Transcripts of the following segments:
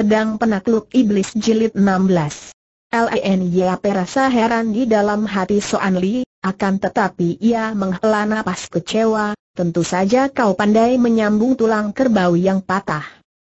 Pedang Penakluk Iblis Jilid 16 LNYAP rasa heran di dalam hati Soan Li, akan tetapi ia menghela napas kecewa, tentu saja kau pandai menyambung tulang kerbau yang patah.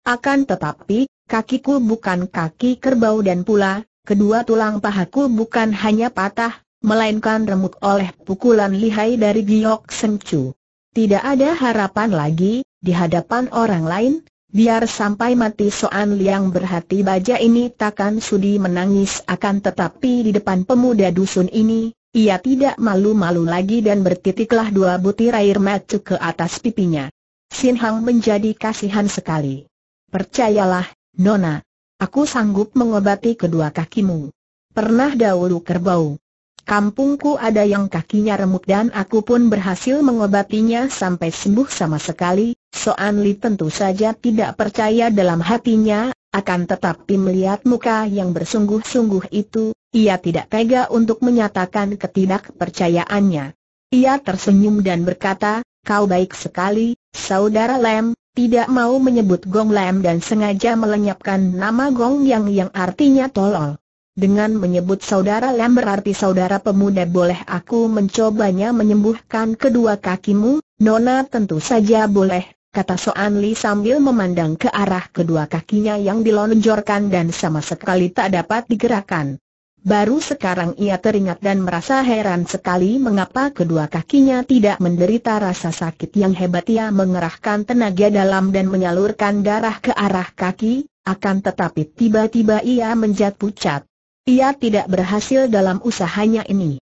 Akan tetapi, kakiku bukan kaki kerbau dan pula, kedua tulang pahaku bukan hanya patah, melainkan remuk oleh pukulan lihai dari giok sencu. Tidak ada harapan lagi, di hadapan orang lain, Biar sampai mati Soan Liang berhati baja ini takkan sudi menangis akan tetapi di depan pemuda dusun ini, ia tidak malu-malu lagi dan bertitiklah dua butir air mata ke atas pipinya. Sin Hang menjadi kasihan sekali. Percayalah, Nona, aku sanggup mengobati kedua kakimu. Pernah dahulu kerbau. Kampungku ada yang kakinya remuk dan aku pun berhasil mengobatinya sampai sembuh sama sekali, Soan Li tentu saja tidak percaya dalam hatinya, akan tetapi melihat muka yang bersungguh-sungguh itu, ia tidak tega untuk menyatakan ketidakpercayaannya. Ia tersenyum dan berkata, kau baik sekali, saudara Lem, tidak mau menyebut Gong Lem dan sengaja melenyapkan nama Gong Yang yang artinya tolol. Dengan menyebut saudara Lem berarti saudara pemuda boleh aku mencobanya menyembuhkan kedua kakimu, Nona tentu saja boleh, kata Soan Li sambil memandang ke arah kedua kakinya yang dilonjorkan dan sama sekali tak dapat digerakkan. Baru sekarang ia teringat dan merasa heran sekali mengapa kedua kakinya tidak menderita rasa sakit yang hebat ia mengerahkan tenaga dalam dan menyalurkan darah ke arah kaki, akan tetapi tiba-tiba ia menjat pucat. Ia tidak berhasil dalam usahanya ini.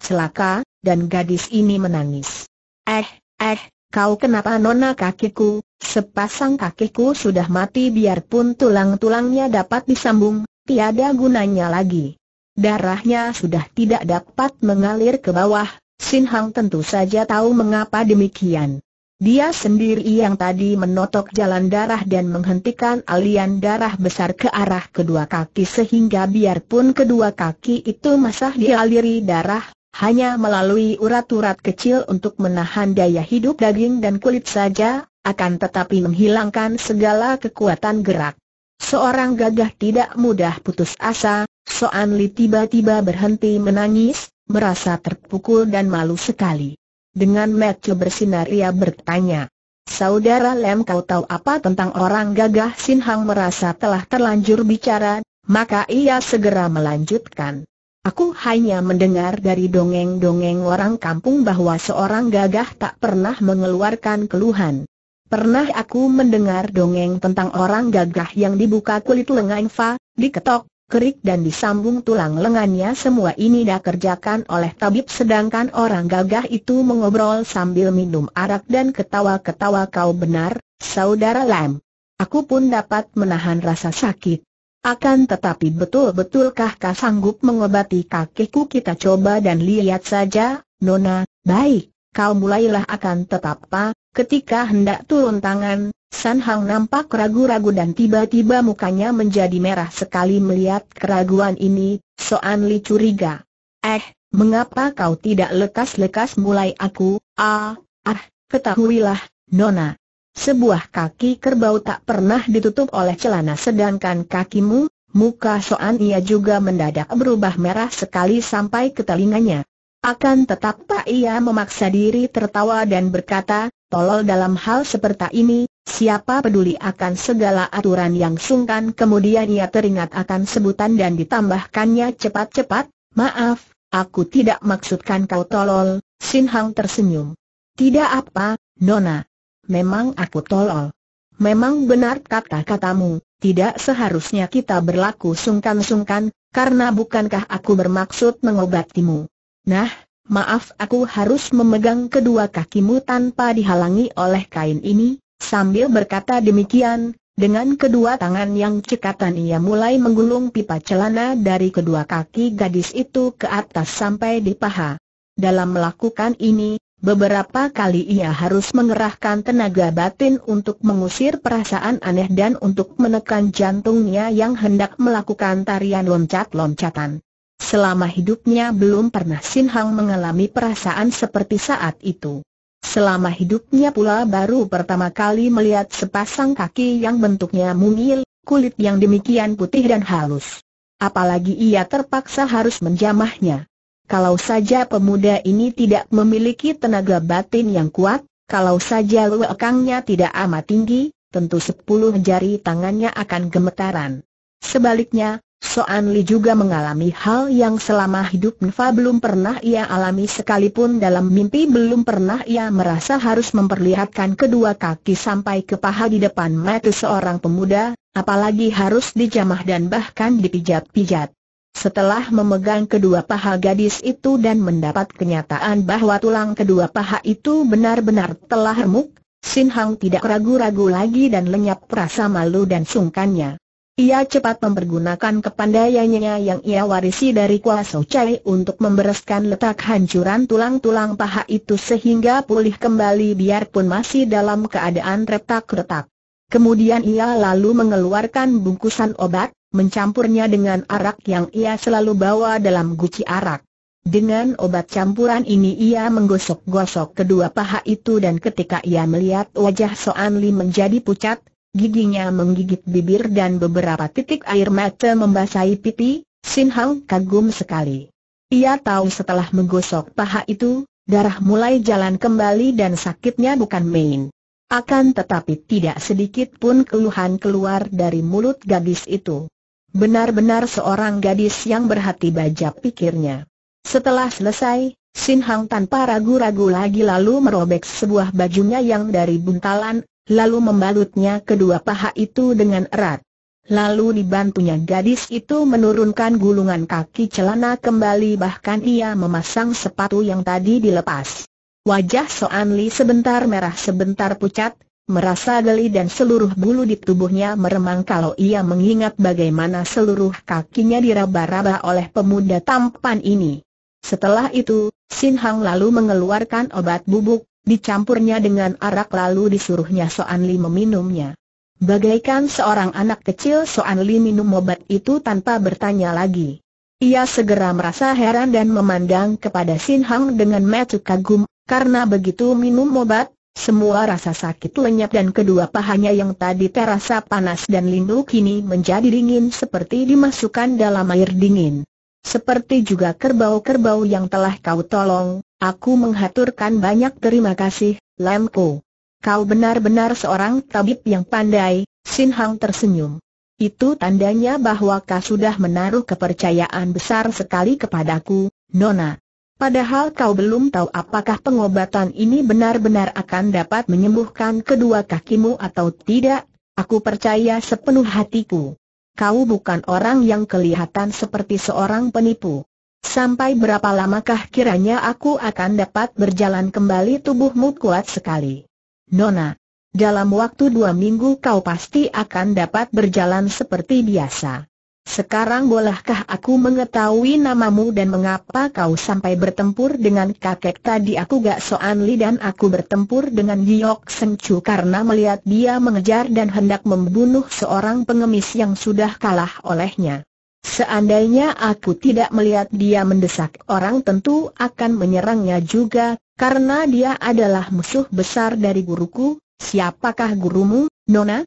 Celaka, dan gadis ini menangis. Eh, eh, Kau kenapa nona kakiku? Sepasang kakiku sudah mati biarpun tulang-tulangnya dapat disambung, tiada gunanya lagi. Darahnya sudah tidak dapat mengalir ke bawah, Sin Hang tentu saja tahu mengapa demikian. Dia sendiri yang tadi menotok jalan darah dan menghentikan alian darah besar ke arah kedua kaki sehingga biarpun kedua kaki itu masih dialiri darah, hanya melalui urat-urat kecil untuk menahan daya hidup daging dan kulit saja, akan tetapi menghilangkan segala kekuatan gerak. Seorang gagah tidak mudah putus asa, Soan Li tiba-tiba berhenti menangis, merasa terpukul dan malu sekali. Dengan mata bersinar ia bertanya, Saudara Lem kau tahu apa tentang orang gagah Sin Hang merasa telah terlanjur bicara, maka ia segera melanjutkan. Aku hanya mendengar dari dongeng-dongeng orang kampung bahwa seorang gagah tak pernah mengeluarkan keluhan. Pernah aku mendengar dongeng tentang orang gagah yang dibuka kulit lengan fa, diketok, kerik dan disambung tulang lengannya semua ini dah kerjakan oleh tabib sedangkan orang gagah itu mengobrol sambil minum arak dan ketawa-ketawa kau benar, saudara Lam. Aku pun dapat menahan rasa sakit. Akan tetapi betul-betulkah kau sanggup mengobati kakiku kita coba dan lihat saja, Nona, baik, kau mulailah akan tetap tetapa, ketika hendak turun tangan, San Hang nampak ragu-ragu dan tiba-tiba mukanya menjadi merah sekali melihat keraguan ini, Soan Li curiga. Eh, mengapa kau tidak lekas-lekas mulai aku, ah, ah, ketahuilah, Nona, sebuah kaki kerbau tak pernah ditutup oleh celana sedangkan kakimu, muka Soan ia juga mendadak berubah merah sekali sampai ke telinganya. Akan tetap tak ia memaksa diri tertawa dan berkata, tolol dalam hal seperti ini, siapa peduli akan segala aturan yang sungkan kemudian ia teringat akan sebutan dan ditambahkannya cepat-cepat, maaf, aku tidak maksudkan kau tolol, Sin Hang tersenyum. Tidak apa, Nona, memang aku tolol. Memang benar kata-katamu, tidak seharusnya kita berlaku sungkan-sungkan, karena bukankah aku bermaksud mengobatimu? Nah, maaf aku harus memegang kedua kakimu tanpa dihalangi oleh kain ini, sambil berkata demikian, dengan kedua tangan yang cekatan ia mulai menggulung pipa celana dari kedua kaki gadis itu ke atas sampai di paha. Dalam melakukan ini, Beberapa kali ia harus mengerahkan tenaga batin untuk mengusir perasaan aneh dan untuk menekan jantungnya yang hendak melakukan tarian loncat-loncatan. Selama hidupnya belum pernah Sin Hang mengalami perasaan seperti saat itu. Selama hidupnya pula baru pertama kali melihat sepasang kaki yang bentuknya mungil, kulit yang demikian putih dan halus. Apalagi ia terpaksa harus menjamahnya. Kalau saja pemuda ini tidak memiliki tenaga batin yang kuat, kalau saja lekangnya tidak amat tinggi, tentu sepuluh jari tangannya akan gemetaran. Sebaliknya, Soan Li juga mengalami hal yang selama hidup Nfa belum pernah ia alami sekalipun dalam mimpi belum pernah ia merasa harus memperlihatkan kedua kaki sampai ke paha di depan mata seorang pemuda, apalagi harus dijamah dan bahkan dipijat-pijat. Setelah memegang kedua paha gadis itu dan mendapat kenyataan bahwa tulang kedua paha itu benar-benar telah remuk, Sin Hang tidak ragu-ragu lagi dan lenyap perasa malu dan sungkannya. Ia cepat mempergunakan kepandaiannya yang ia warisi dari kuasa Chai untuk membereskan letak hancuran tulang-tulang paha itu sehingga pulih kembali biarpun masih dalam keadaan retak-retak. Kemudian ia lalu mengeluarkan bungkusan obat, mencampurnya dengan arak yang ia selalu bawa dalam guci arak. Dengan obat campuran ini ia menggosok-gosok kedua paha itu dan ketika ia melihat wajah Soan Li menjadi pucat, giginya menggigit bibir dan beberapa titik air mata membasahi pipi, Sin Hang kagum sekali. Ia tahu setelah menggosok paha itu, darah mulai jalan kembali dan sakitnya bukan main. Akan tetapi tidak sedikit pun keluhan keluar dari mulut gadis itu. Benar-benar seorang gadis yang berhati baja pikirnya. Setelah selesai, Sin Hang tanpa ragu-ragu lagi lalu merobek sebuah bajunya yang dari buntalan, lalu membalutnya kedua paha itu dengan erat. Lalu dibantunya gadis itu menurunkan gulungan kaki celana kembali bahkan ia memasang sepatu yang tadi dilepas. Wajah Soan Li sebentar merah sebentar pucat, merasa geli dan seluruh bulu di tubuhnya meremang kalau ia mengingat bagaimana seluruh kakinya diraba-raba oleh pemuda tampan ini. Setelah itu, Sin Hang lalu mengeluarkan obat bubuk, dicampurnya dengan arak lalu disuruhnya Soan Li meminumnya. Bagaikan seorang anak kecil Soan Li minum obat itu tanpa bertanya lagi. Ia segera merasa heran dan memandang kepada Sin Hang dengan mata kagum, karena begitu minum obat, semua rasa sakit lenyap dan kedua pahanya yang tadi terasa panas dan lindu kini menjadi dingin seperti dimasukkan dalam air dingin. Seperti juga kerbau-kerbau yang telah kau tolong, aku menghaturkan banyak terima kasih, Lemko. Kau benar-benar seorang tabib yang pandai, Sin Hang tersenyum. Itu tandanya bahwa kau sudah menaruh kepercayaan besar sekali kepadaku, Nona. Padahal kau belum tahu apakah pengobatan ini benar-benar akan dapat menyembuhkan kedua kakimu atau tidak, aku percaya sepenuh hatiku. Kau bukan orang yang kelihatan seperti seorang penipu. Sampai berapa lamakah kiranya aku akan dapat berjalan kembali tubuhmu kuat sekali? Nona, dalam waktu dua minggu kau pasti akan dapat berjalan seperti biasa. Sekarang bolehkah aku mengetahui namamu dan mengapa kau sampai bertempur dengan kakek tadi aku gak soan li dan aku bertempur dengan Giok Sencu karena melihat dia mengejar dan hendak membunuh seorang pengemis yang sudah kalah olehnya. Seandainya aku tidak melihat dia mendesak orang tentu akan menyerangnya juga, karena dia adalah musuh besar dari guruku, siapakah gurumu, Nona?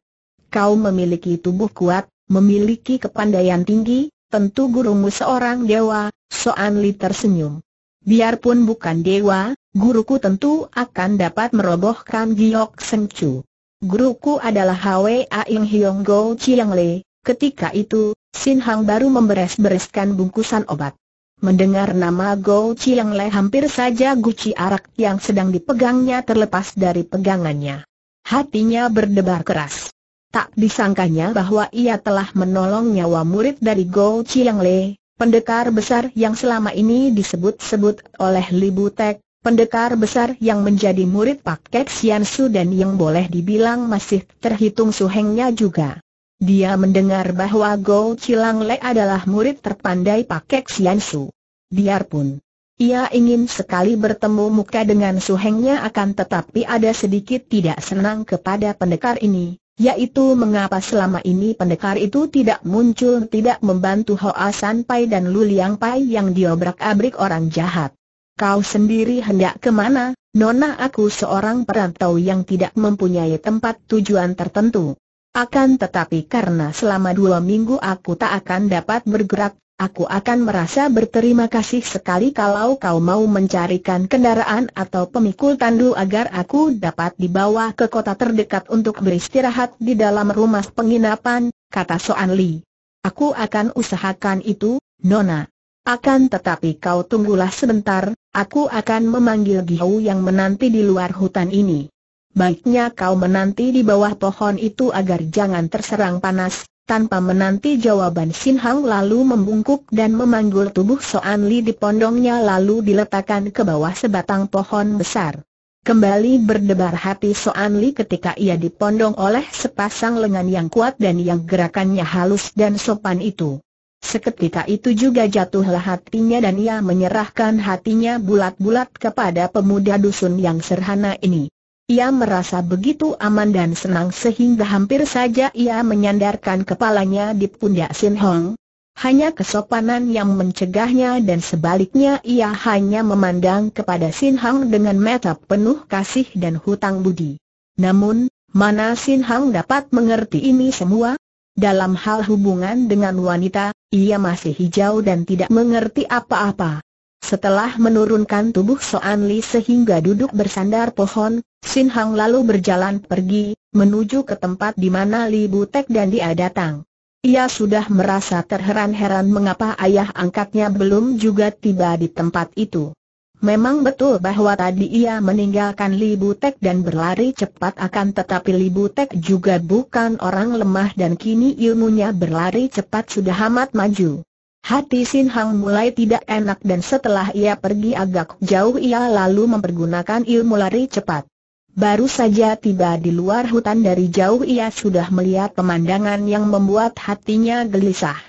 Kau memiliki tubuh kuat, memiliki kepandaian tinggi, tentu gurumu seorang dewa, Soan Li tersenyum. Biarpun bukan dewa, guruku tentu akan dapat merobohkan Giok Seng Chu. Guruku adalah Hwa Ing Hiong Go Chiang Le. Ketika itu, Sin Hang baru memberes-bereskan bungkusan obat. Mendengar nama Go Chiang Le hampir saja guci arak yang sedang dipegangnya terlepas dari pegangannya. Hatinya berdebar keras. Tak disangkanya bahwa ia telah menolong nyawa murid dari Go Chiang Le, pendekar besar yang selama ini disebut-sebut oleh Li Butek, pendekar besar yang menjadi murid Pak Kek Sian Su dan yang boleh dibilang masih terhitung suhengnya juga. Dia mendengar bahwa Go Chiang Le adalah murid terpandai Pak Kek Sian Su. Biarpun ia ingin sekali bertemu muka dengan suhengnya akan tetapi ada sedikit tidak senang kepada pendekar ini, yaitu mengapa selama ini pendekar itu tidak muncul tidak membantu Hoa San Pai dan Lu Liang Pai yang diobrak-abrik orang jahat. Kau sendiri hendak kemana, Nona aku seorang perantau yang tidak mempunyai tempat tujuan tertentu. Akan tetapi karena selama dua minggu aku tak akan dapat bergerak, Aku akan merasa berterima kasih sekali kalau kau mau mencarikan kendaraan atau pemikul tandu agar aku dapat dibawa ke kota terdekat untuk beristirahat di dalam rumah penginapan, kata Soan Li. Aku akan usahakan itu, Nona. Akan tetapi kau tunggulah sebentar, aku akan memanggil Gihou yang menanti di luar hutan ini. Baiknya kau menanti di bawah pohon itu agar jangan terserang panas, tanpa menanti jawaban Sin Hang lalu membungkuk dan memanggul tubuh Soan Li di pondongnya lalu diletakkan ke bawah sebatang pohon besar. Kembali berdebar hati Soan Li ketika ia dipondong oleh sepasang lengan yang kuat dan yang gerakannya halus dan sopan itu. Seketika itu juga jatuhlah hatinya dan ia menyerahkan hatinya bulat-bulat kepada pemuda dusun yang serhana ini. Ia merasa begitu aman dan senang sehingga hampir saja ia menyandarkan kepalanya di pundak Sin Hong. Hanya kesopanan yang mencegahnya dan sebaliknya ia hanya memandang kepada Sin Hang dengan mata penuh kasih dan hutang budi. Namun, mana Sin Hang dapat mengerti ini semua? Dalam hal hubungan dengan wanita, ia masih hijau dan tidak mengerti apa-apa. Setelah menurunkan tubuh Soan Li sehingga duduk bersandar pohon, Sin Hang lalu berjalan pergi, menuju ke tempat di mana Li Butek dan dia datang. Ia sudah merasa terheran-heran mengapa ayah angkatnya belum juga tiba di tempat itu. Memang betul bahwa tadi ia meninggalkan Li Butek dan berlari cepat akan tetapi Li Butek juga bukan orang lemah dan kini ilmunya berlari cepat sudah amat maju. Hati Sin Hang mulai tidak enak dan setelah ia pergi agak jauh ia lalu mempergunakan ilmu lari cepat. Baru saja tiba di luar hutan dari jauh ia sudah melihat pemandangan yang membuat hatinya gelisah.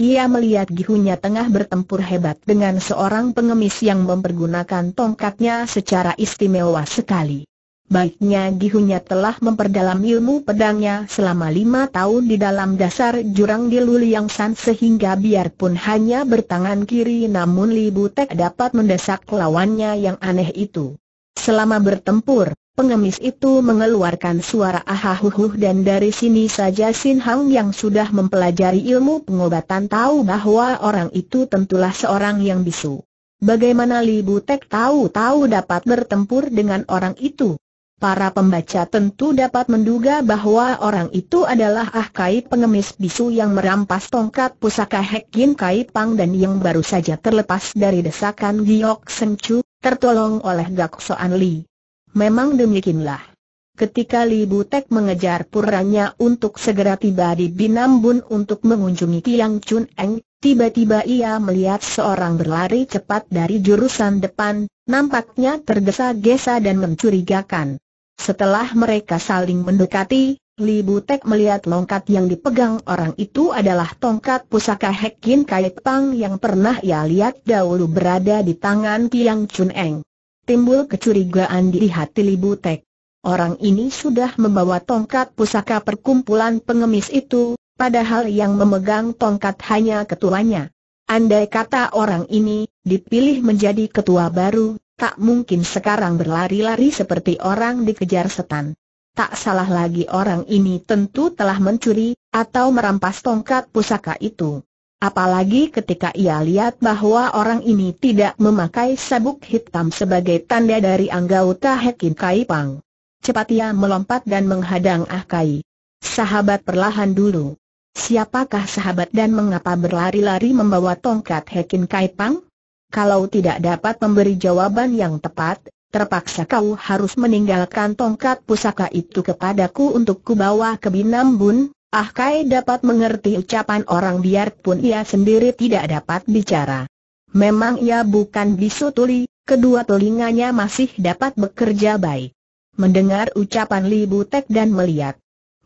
Ia melihat Gihunya tengah bertempur hebat dengan seorang pengemis yang mempergunakan tongkatnya secara istimewa sekali baiknya Gihunya telah memperdalam ilmu pedangnya selama lima tahun di dalam dasar jurang di Luliangsan San sehingga biarpun hanya bertangan kiri namun Li Butek dapat mendesak lawannya yang aneh itu. Selama bertempur, pengemis itu mengeluarkan suara ahahuhuh dan dari sini saja Sin Hang yang sudah mempelajari ilmu pengobatan tahu bahwa orang itu tentulah seorang yang bisu. Bagaimana Li Butek tahu-tahu dapat bertempur dengan orang itu? Para pembaca tentu dapat menduga bahwa orang itu adalah Ah Kai pengemis bisu yang merampas tongkat pusaka Hek Jin Kai Pang dan yang baru saja terlepas dari desakan Giok Sencu, tertolong oleh Gak Soan Li. Memang demikianlah. Ketika Li Butek mengejar puranya untuk segera tiba di Binambun untuk mengunjungi Tiang Chun Eng, tiba-tiba ia melihat seorang berlari cepat dari jurusan depan, nampaknya tergesa-gesa dan mencurigakan. Setelah mereka saling mendekati, Li Butek melihat tongkat yang dipegang orang itu adalah tongkat pusaka Hekin Kaitang yang pernah ia lihat dahulu berada di tangan Tiang Chun Eng. Timbul kecurigaan di hati Li Butek. Orang ini sudah membawa tongkat pusaka perkumpulan pengemis itu, padahal yang memegang tongkat hanya ketuanya. Andai kata orang ini dipilih menjadi ketua baru, tak mungkin sekarang berlari-lari seperti orang dikejar setan. Tak salah lagi orang ini tentu telah mencuri, atau merampas tongkat pusaka itu. Apalagi ketika ia lihat bahwa orang ini tidak memakai sabuk hitam sebagai tanda dari anggota Hekin Kaipang. Cepat ia melompat dan menghadang Ah Kai. Sahabat perlahan dulu. Siapakah sahabat dan mengapa berlari-lari membawa tongkat Hekin Kaipang? Kalau tidak dapat memberi jawaban yang tepat, terpaksa kau harus meninggalkan tongkat pusaka itu kepadaku untuk kubawa ke Binambun. Ah Kai dapat mengerti ucapan orang biarpun ia sendiri tidak dapat bicara. Memang ia bukan bisu tuli, kedua telinganya masih dapat bekerja baik. Mendengar ucapan Li Butek dan melihat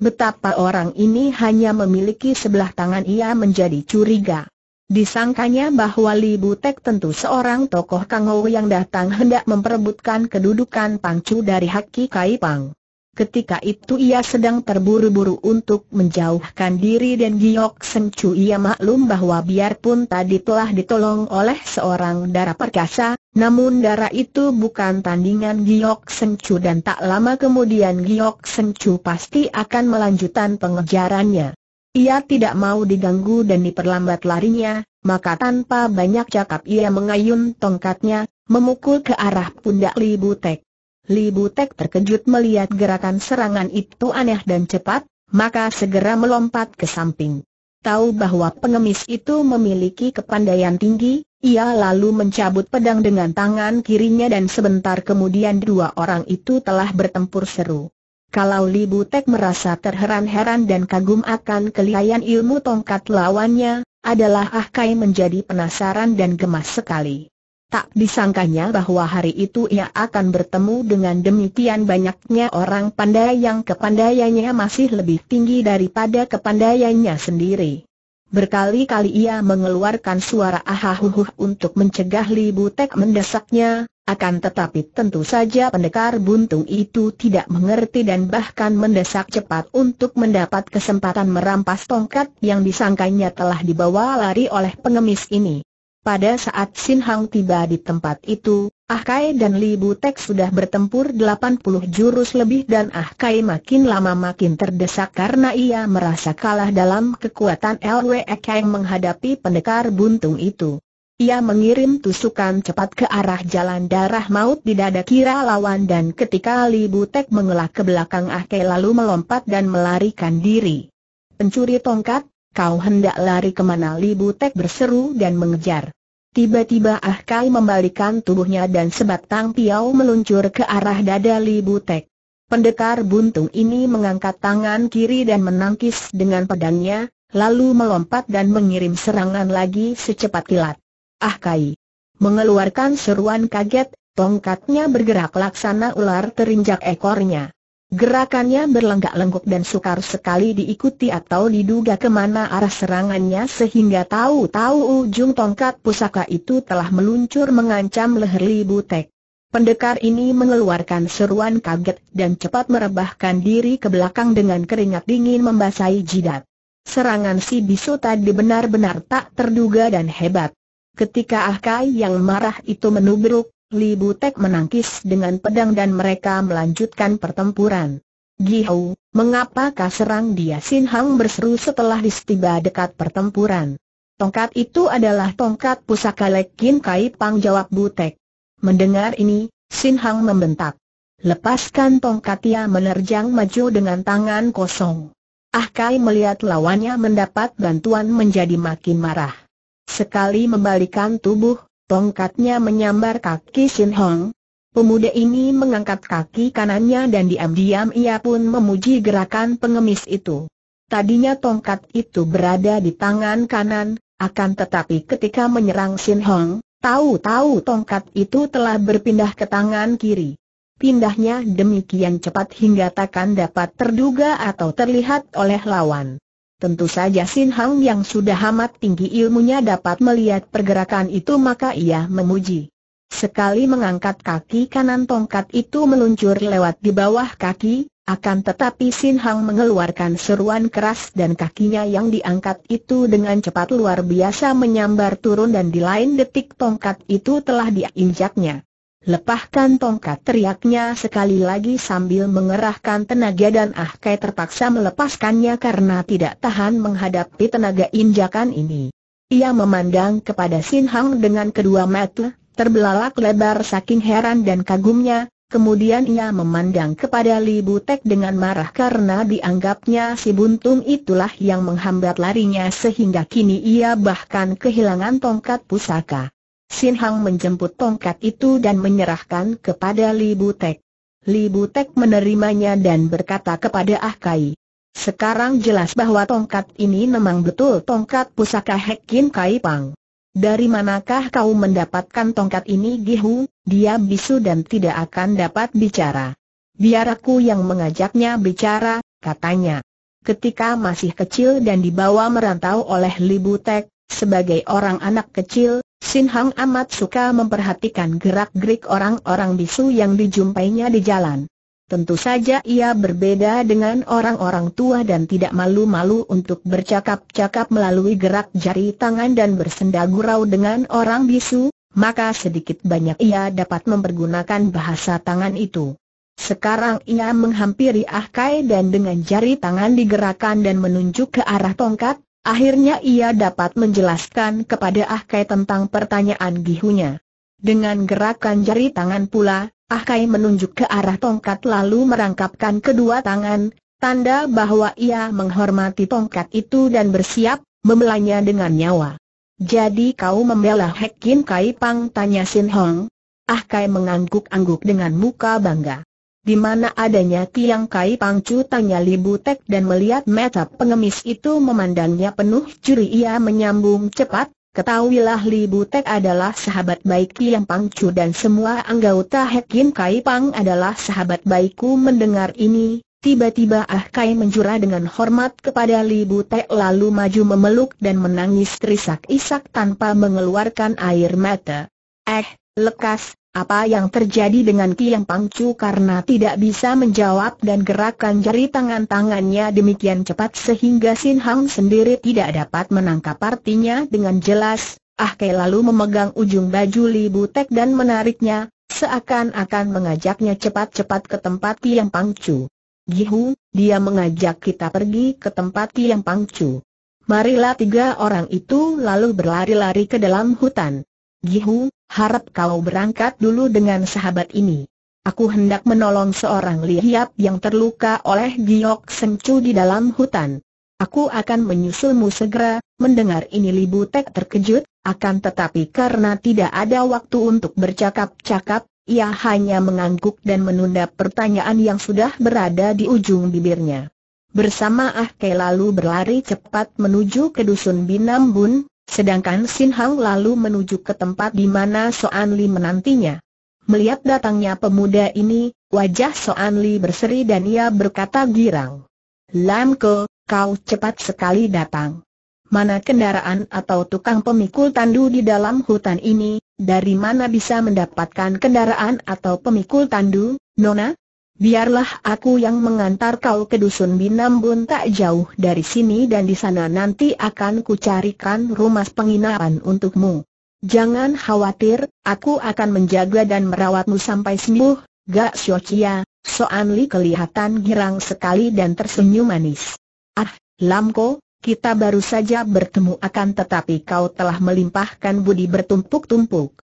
betapa orang ini hanya memiliki sebelah tangan ia menjadi curiga. Disangkanya bahwa Li Butek tentu seorang tokoh Kang Kangou yang datang hendak memperebutkan kedudukan Pangcu dari Haki Kai Pang. Ketika itu ia sedang terburu-buru untuk menjauhkan diri dan Giok Sen ia maklum bahwa biarpun tadi telah ditolong oleh seorang darah perkasa, namun darah itu bukan tandingan Giok Sen dan tak lama kemudian Giok Sen pasti akan melanjutkan pengejarannya. Ia tidak mau diganggu dan diperlambat larinya, maka tanpa banyak cakap ia mengayun tongkatnya, memukul ke arah pundak Li Butek. Li Butek terkejut melihat gerakan serangan itu aneh dan cepat, maka segera melompat ke samping. Tahu bahwa pengemis itu memiliki kepandaian tinggi, ia lalu mencabut pedang dengan tangan kirinya dan sebentar kemudian dua orang itu telah bertempur seru. Kalau Li Butek merasa terheran-heran dan kagum akan kelihayan ilmu tongkat lawannya, adalah Ah Kai menjadi penasaran dan gemas sekali. Tak disangkanya bahwa hari itu ia akan bertemu dengan demikian banyaknya orang pandai yang kepandaiannya masih lebih tinggi daripada kepandaiannya sendiri. Berkali-kali ia mengeluarkan suara ahahuhuh untuk mencegah Li Butek mendesaknya, akan tetapi tentu saja pendekar buntung itu tidak mengerti dan bahkan mendesak cepat untuk mendapat kesempatan merampas tongkat yang disangkanya telah dibawa lari oleh pengemis ini. Pada saat Sin Hang tiba di tempat itu, Ah Kai dan Li Butek sudah bertempur 80 jurus lebih dan Ah Kai makin lama makin terdesak karena ia merasa kalah dalam kekuatan LWE yang menghadapi pendekar buntung itu. Ia mengirim tusukan cepat ke arah jalan darah maut di dada kira lawan dan ketika Li Butek mengelak ke belakang Ake lalu melompat dan melarikan diri. Pencuri tongkat, kau hendak lari kemana Li Butek berseru dan mengejar. Tiba-tiba Ah Kai membalikan tubuhnya dan sebatang piau meluncur ke arah dada Li Butek. Pendekar buntung ini mengangkat tangan kiri dan menangkis dengan pedangnya, lalu melompat dan mengirim serangan lagi secepat kilat. Ah kai! Mengeluarkan seruan kaget, tongkatnya bergerak laksana ular terinjak ekornya. Gerakannya berlenggak-lenggok dan sukar sekali diikuti atau diduga kemana arah serangannya sehingga tahu-tahu ujung tongkat pusaka itu telah meluncur mengancam leher Li Butek. Pendekar ini mengeluarkan seruan kaget dan cepat merebahkan diri ke belakang dengan keringat dingin membasahi jidat. Serangan si bisu tadi benar-benar tak terduga dan hebat. Ketika Ahkai yang marah itu menubruk, Li Butek menangkis dengan pedang dan mereka melanjutkan pertempuran. Hau, mengapa kau serang dia? Sin Hang berseru setelah istiba dekat pertempuran. Tongkat itu adalah tongkat pusaka Lekin Kai Pang jawab Butek. Mendengar ini, Sin Hang membentak. Lepaskan tongkat ia menerjang maju dengan tangan kosong. Ahkai melihat lawannya mendapat bantuan menjadi makin marah. Sekali membalikan tubuh, tongkatnya menyambar kaki Sin Hong. Pemuda ini mengangkat kaki kanannya dan diam-diam ia pun memuji gerakan pengemis itu. Tadinya tongkat itu berada di tangan kanan, akan tetapi ketika menyerang Sin Hong, tahu-tahu tongkat itu telah berpindah ke tangan kiri. Pindahnya demikian cepat hingga takkan dapat terduga atau terlihat oleh lawan. Tentu saja Sin Hang yang sudah amat tinggi ilmunya dapat melihat pergerakan itu maka ia memuji. Sekali mengangkat kaki kanan tongkat itu meluncur lewat di bawah kaki, akan tetapi Sin Hang mengeluarkan seruan keras dan kakinya yang diangkat itu dengan cepat luar biasa menyambar turun dan di lain detik tongkat itu telah diinjaknya. Lepaskan tongkat teriaknya sekali lagi sambil mengerahkan tenaga dan Ah Kai terpaksa melepaskannya karena tidak tahan menghadapi tenaga injakan ini. Ia memandang kepada Sin Hang dengan kedua mata, terbelalak lebar saking heran dan kagumnya, kemudian ia memandang kepada Li Butek dengan marah karena dianggapnya si buntung itulah yang menghambat larinya sehingga kini ia bahkan kehilangan tongkat pusaka. Sin Hang menjemput tongkat itu dan menyerahkan kepada Li Butek. Li Butek menerimanya dan berkata kepada Ah Kai. Sekarang jelas bahwa tongkat ini memang betul tongkat pusaka Hekin Kai Pang. Dari manakah kau mendapatkan tongkat ini Gihu? Dia bisu dan tidak akan dapat bicara. Biar aku yang mengajaknya bicara, katanya. Ketika masih kecil dan dibawa merantau oleh Li Butek, sebagai orang anak kecil, Sin Hang amat suka memperhatikan gerak-gerik orang-orang bisu yang dijumpainya di jalan. Tentu saja ia berbeda dengan orang-orang tua dan tidak malu-malu untuk bercakap-cakap melalui gerak jari tangan dan bersenda gurau dengan orang bisu, maka sedikit banyak ia dapat mempergunakan bahasa tangan itu. Sekarang ia menghampiri Ah Kai dan dengan jari tangan digerakkan dan menunjuk ke arah tongkat, Akhirnya ia dapat menjelaskan kepada Ah Kai tentang pertanyaan Gihunya. Dengan gerakan jari tangan pula, Ah Kai menunjuk ke arah tongkat lalu merangkapkan kedua tangan, tanda bahwa ia menghormati tongkat itu dan bersiap membelanya dengan nyawa. Jadi kau membela Hekin Kai Pang tanya Sin Hong. Ah Kai mengangguk-angguk dengan muka bangga. Di mana adanya tiang kai pangcu tanya Li Butek dan melihat mata pengemis itu memandangnya penuh curi ia menyambung cepat, ketahuilah Li Butek adalah sahabat baik tiang pangcu dan semua anggota Hekin Kai Pang adalah sahabat baikku mendengar ini, Tiba-tiba Ah Kai menjura dengan hormat kepada Li Butek lalu maju memeluk dan menangis terisak-isak tanpa mengeluarkan air mata. Eh, lekas, apa yang terjadi dengan Kiang Pangcu karena tidak bisa menjawab dan gerakan jari tangan-tangannya demikian cepat sehingga Sin Hang sendiri tidak dapat menangkap artinya dengan jelas. Ah Kei lalu memegang ujung baju Li Butek dan menariknya, seakan-akan mengajaknya cepat-cepat ke tempat Kiang Pangcu. Gihu, dia mengajak kita pergi ke tempat Kiang Pangcu. Marilah tiga orang itu lalu berlari-lari ke dalam hutan. Gihu, harap kau berangkat dulu dengan sahabat ini. Aku hendak menolong seorang lihiap yang terluka oleh giok sengcu di dalam hutan. Aku akan menyusulmu segera, mendengar ini Libutek terkejut, akan tetapi karena tidak ada waktu untuk bercakap-cakap, ia hanya mengangguk dan menunda pertanyaan yang sudah berada di ujung bibirnya. Bersama Ah Kei lalu berlari cepat menuju ke dusun Binambun, Sedangkan Sin Hang lalu menuju ke tempat di mana Soan Li menantinya. Melihat datangnya pemuda ini, wajah Soan Li berseri dan ia berkata girang. Lam Ke, kau cepat sekali datang. Mana kendaraan atau tukang pemikul tandu di dalam hutan ini, dari mana bisa mendapatkan kendaraan atau pemikul tandu, Nona? Biarlah aku yang mengantar kau ke dusun Binambun tak jauh dari sini dan di sana nanti akan kucarikan rumah penginapan untukmu. Jangan khawatir, aku akan menjaga dan merawatmu sampai sembuh, Gak Xiaoqia, Soan Li kelihatan girang sekali dan tersenyum manis. Ah, Lamko, kita baru saja bertemu akan tetapi kau telah melimpahkan budi bertumpuk-tumpuk.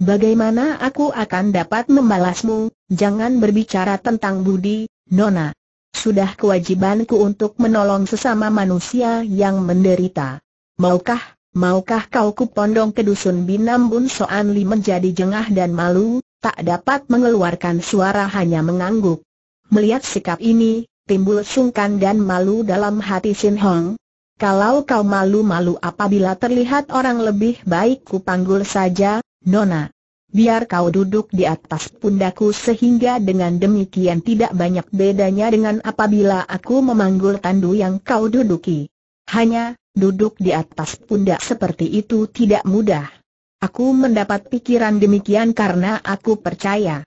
Bagaimana aku akan dapat membalasmu? Jangan berbicara tentang budi, Nona. Sudah kewajibanku untuk menolong sesama manusia yang menderita. Maukah, maukah kau kupondong ke dusun Binam Bun Soan Li menjadi jengah dan malu, tak dapat mengeluarkan suara hanya mengangguk. Melihat sikap ini, timbul sungkan dan malu dalam hati Sin Hong, kalau kau malu-malu apabila terlihat orang lebih baik kupanggul saja, Nona. Biar kau duduk di atas pundaku sehingga dengan demikian tidak banyak bedanya dengan apabila aku memanggul tandu yang kau duduki. Hanya, duduk di atas pundak seperti itu tidak mudah. Aku mendapat pikiran demikian karena aku percaya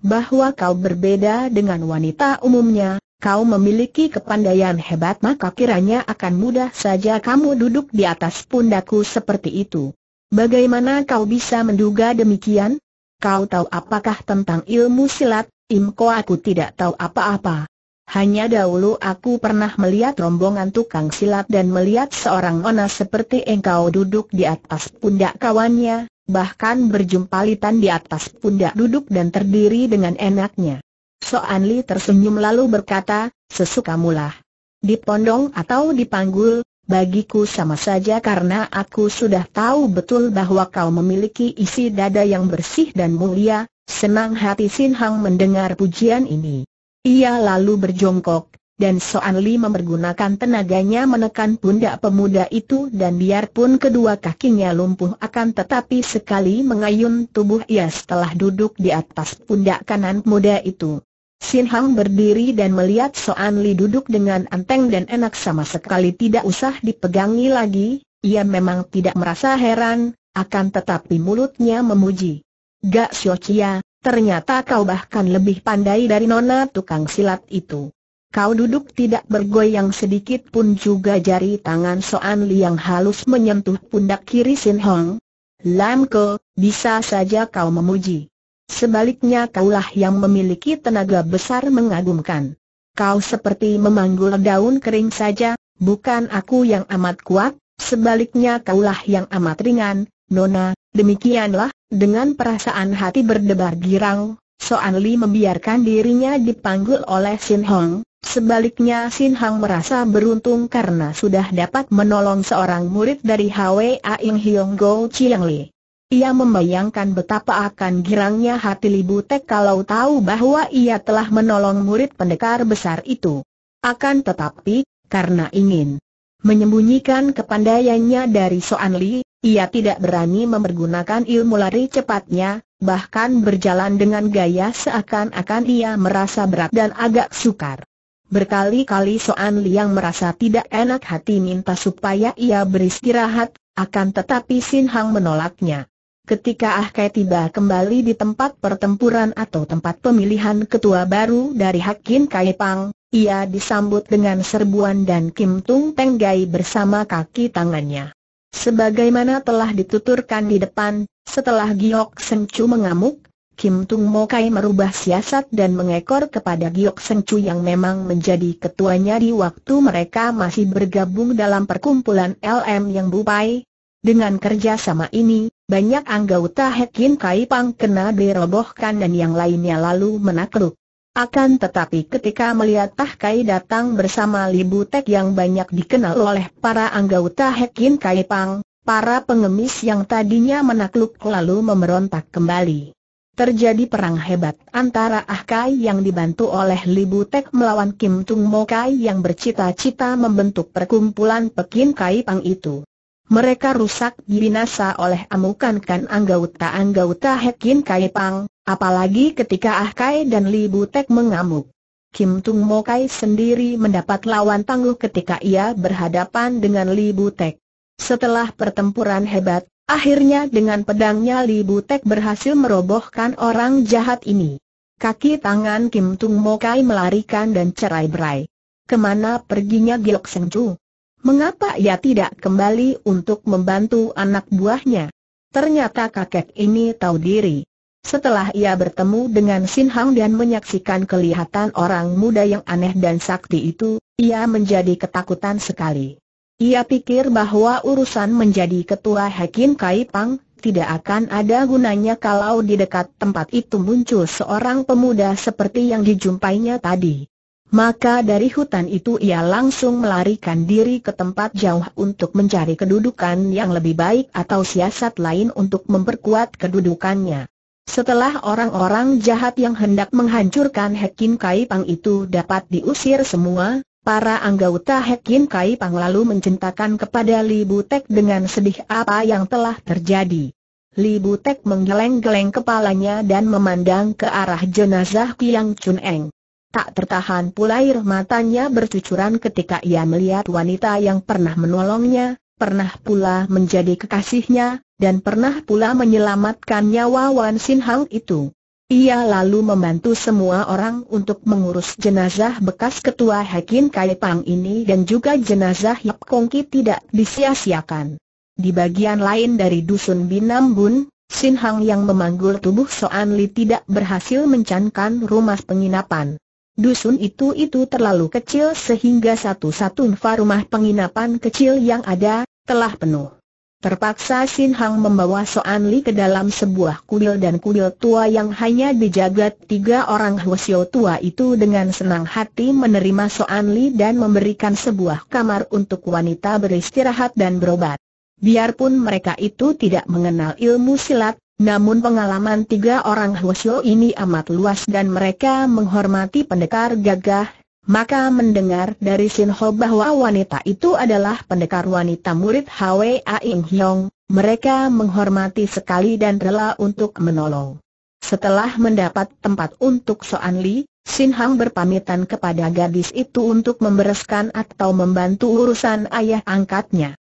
bahwa kau berbeda dengan wanita umumnya, kau memiliki kepandaian hebat maka kiranya akan mudah saja kamu duduk di atas pundaku seperti itu. Bagaimana kau bisa menduga demikian? Kau tahu apakah tentang ilmu silat? Imko aku tidak tahu apa-apa. Hanya dahulu aku pernah melihat rombongan tukang silat dan melihat seorang ona seperti engkau duduk di atas pundak kawannya, bahkan berjumpalitan di atas pundak duduk dan terdiri dengan enaknya. So Anli tersenyum lalu berkata, sesukamulah. Di pondong atau di panggul, bagiku sama saja karena aku sudah tahu betul bahwa kau memiliki isi dada yang bersih dan mulia, senang hati Sin Hang mendengar pujian ini. Ia lalu berjongkok, dan Soan Li mempergunakan tenaganya menekan pundak pemuda itu dan biarpun kedua kakinya lumpuh akan tetapi sekali mengayun tubuh ia setelah duduk di atas pundak kanan pemuda itu. Sin Hang berdiri dan melihat Soan Li duduk dengan anteng dan enak sama sekali tidak usah dipegangi lagi, ia memang tidak merasa heran, akan tetapi mulutnya memuji. Gak Siochia, ternyata kau bahkan lebih pandai dari nona tukang silat itu. Kau duduk tidak bergoyang sedikit pun juga jari tangan Soan Li yang halus menyentuh pundak kiri Sin Hong. Lam ke, bisa saja kau memuji. Sebaliknya kaulah yang memiliki tenaga besar mengagumkan. Kau seperti memanggul daun kering saja, bukan aku yang amat kuat, sebaliknya kaulah yang amat ringan, Nona, demikianlah, dengan perasaan hati berdebar girang, Soan Li membiarkan dirinya dipanggul oleh Sin Hong, Sebaliknya Sin Hong merasa beruntung karena sudah dapat menolong seorang murid dari Hwa Ing Hiong Go Chiang Li. Ia membayangkan betapa akan girangnya hati Libutek kalau tahu bahwa ia telah menolong murid pendekar besar itu. Akan tetapi, karena ingin menyembunyikan kepandaiannya dari Soan Li, ia tidak berani mempergunakan ilmu lari cepatnya, bahkan berjalan dengan gaya seakan-akan ia merasa berat dan agak sukar. Berkali-kali Soan Li yang merasa tidak enak hati minta supaya ia beristirahat, akan tetapi Sin Hang menolaknya. Ketika Ahkai tiba kembali di tempat pertempuran atau tempat pemilihan ketua baru dari Hakim Kaipang, ia disambut dengan serbuan dan Kim Tung tenggai Gai bersama kaki tangannya. Sebagaimana telah dituturkan di depan, setelah Giok Chu mengamuk, Kim Tung Kai merubah siasat dan mengekor kepada Giok Chu yang memang menjadi ketuanya di waktu mereka masih bergabung dalam perkumpulan LM yang bupai. Dengan kerjasama ini, banyak anggota Hekin Kaipang kena dirobohkan dan yang lainnya lalu menakluk. Akan tetapi ketika melihat Tah Kai datang bersama Libu Tek yang banyak dikenal oleh para anggota Hekin Kaipang, para pengemis yang tadinya menakluk lalu memberontak kembali. Terjadi perang hebat antara Ah Kai yang dibantu oleh Libu Tek melawan Kim Tung Mo Kai yang bercita-cita membentuk perkumpulan Pekin Kaipang itu mereka rusak binasa oleh amukan kan anggota-anggota Hekin Kai Pang, apalagi ketika Ah Kai dan Li Butek mengamuk. Kim Tung Mo Kai sendiri mendapat lawan tangguh ketika ia berhadapan dengan Li Butek. Setelah pertempuran hebat, akhirnya dengan pedangnya Li Butek berhasil merobohkan orang jahat ini. Kaki tangan Kim Tung Mo Kai melarikan dan cerai berai. Kemana perginya gilok Seng Chu? Mengapa ia tidak kembali untuk membantu anak buahnya? Ternyata kakek ini tahu diri. Setelah ia bertemu dengan Sin Hang dan menyaksikan kelihatan orang muda yang aneh dan sakti itu, ia menjadi ketakutan sekali. Ia pikir bahwa urusan menjadi ketua Hakim Kai Pang tidak akan ada gunanya kalau di dekat tempat itu muncul seorang pemuda seperti yang dijumpainya tadi. Maka dari hutan itu ia langsung melarikan diri ke tempat jauh untuk mencari kedudukan yang lebih baik atau siasat lain untuk memperkuat kedudukannya. Setelah orang-orang jahat yang hendak menghancurkan Hekin Kai Pang itu dapat diusir semua, para anggota Hekin Kai Pang lalu mencintakan kepada Li Butek dengan sedih apa yang telah terjadi. Li Butek menggeleng-geleng kepalanya dan memandang ke arah jenazah Kiang Chun Eng. Tak tertahan pula air matanya bercucuran ketika ia melihat wanita yang pernah menolongnya, pernah pula menjadi kekasihnya, dan pernah pula menyelamatkan nyawa Wan Sin Hang itu. Ia lalu membantu semua orang untuk mengurus jenazah bekas ketua Hakim Kai Pang ini dan juga jenazah Yap Kong Ki tidak disia-siakan. Di bagian lain dari Dusun Binambun, Sin Hang yang memanggul tubuh Soan Li tidak berhasil mencankan rumah penginapan. Dusun itu itu terlalu kecil sehingga satu-satunya rumah penginapan kecil yang ada, telah penuh. Terpaksa Sin Hang membawa Soan Li ke dalam sebuah kuil dan kuil tua yang hanya dijaga tiga orang Hwasyo tua itu dengan senang hati menerima Soan Li dan memberikan sebuah kamar untuk wanita beristirahat dan berobat. Biarpun mereka itu tidak mengenal ilmu silat, namun pengalaman tiga orang Hwasyo ini amat luas dan mereka menghormati pendekar gagah, maka mendengar dari Sinho bahwa wanita itu adalah pendekar wanita murid Hwa Aing Hyong, mereka menghormati sekali dan rela untuk menolong. Setelah mendapat tempat untuk Soan Li, Sin Hang berpamitan kepada gadis itu untuk membereskan atau membantu urusan ayah angkatnya.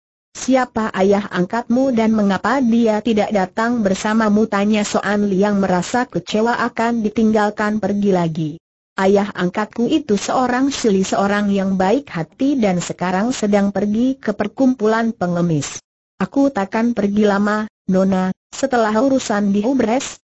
Siapa ayah angkatmu dan mengapa dia tidak datang bersamamu? Tanya Soan Liang merasa kecewa akan ditinggalkan pergi lagi. Ayah angkatku itu seorang sili seorang yang baik hati dan sekarang sedang pergi ke perkumpulan pengemis. Aku takkan pergi lama, Nona, setelah urusan di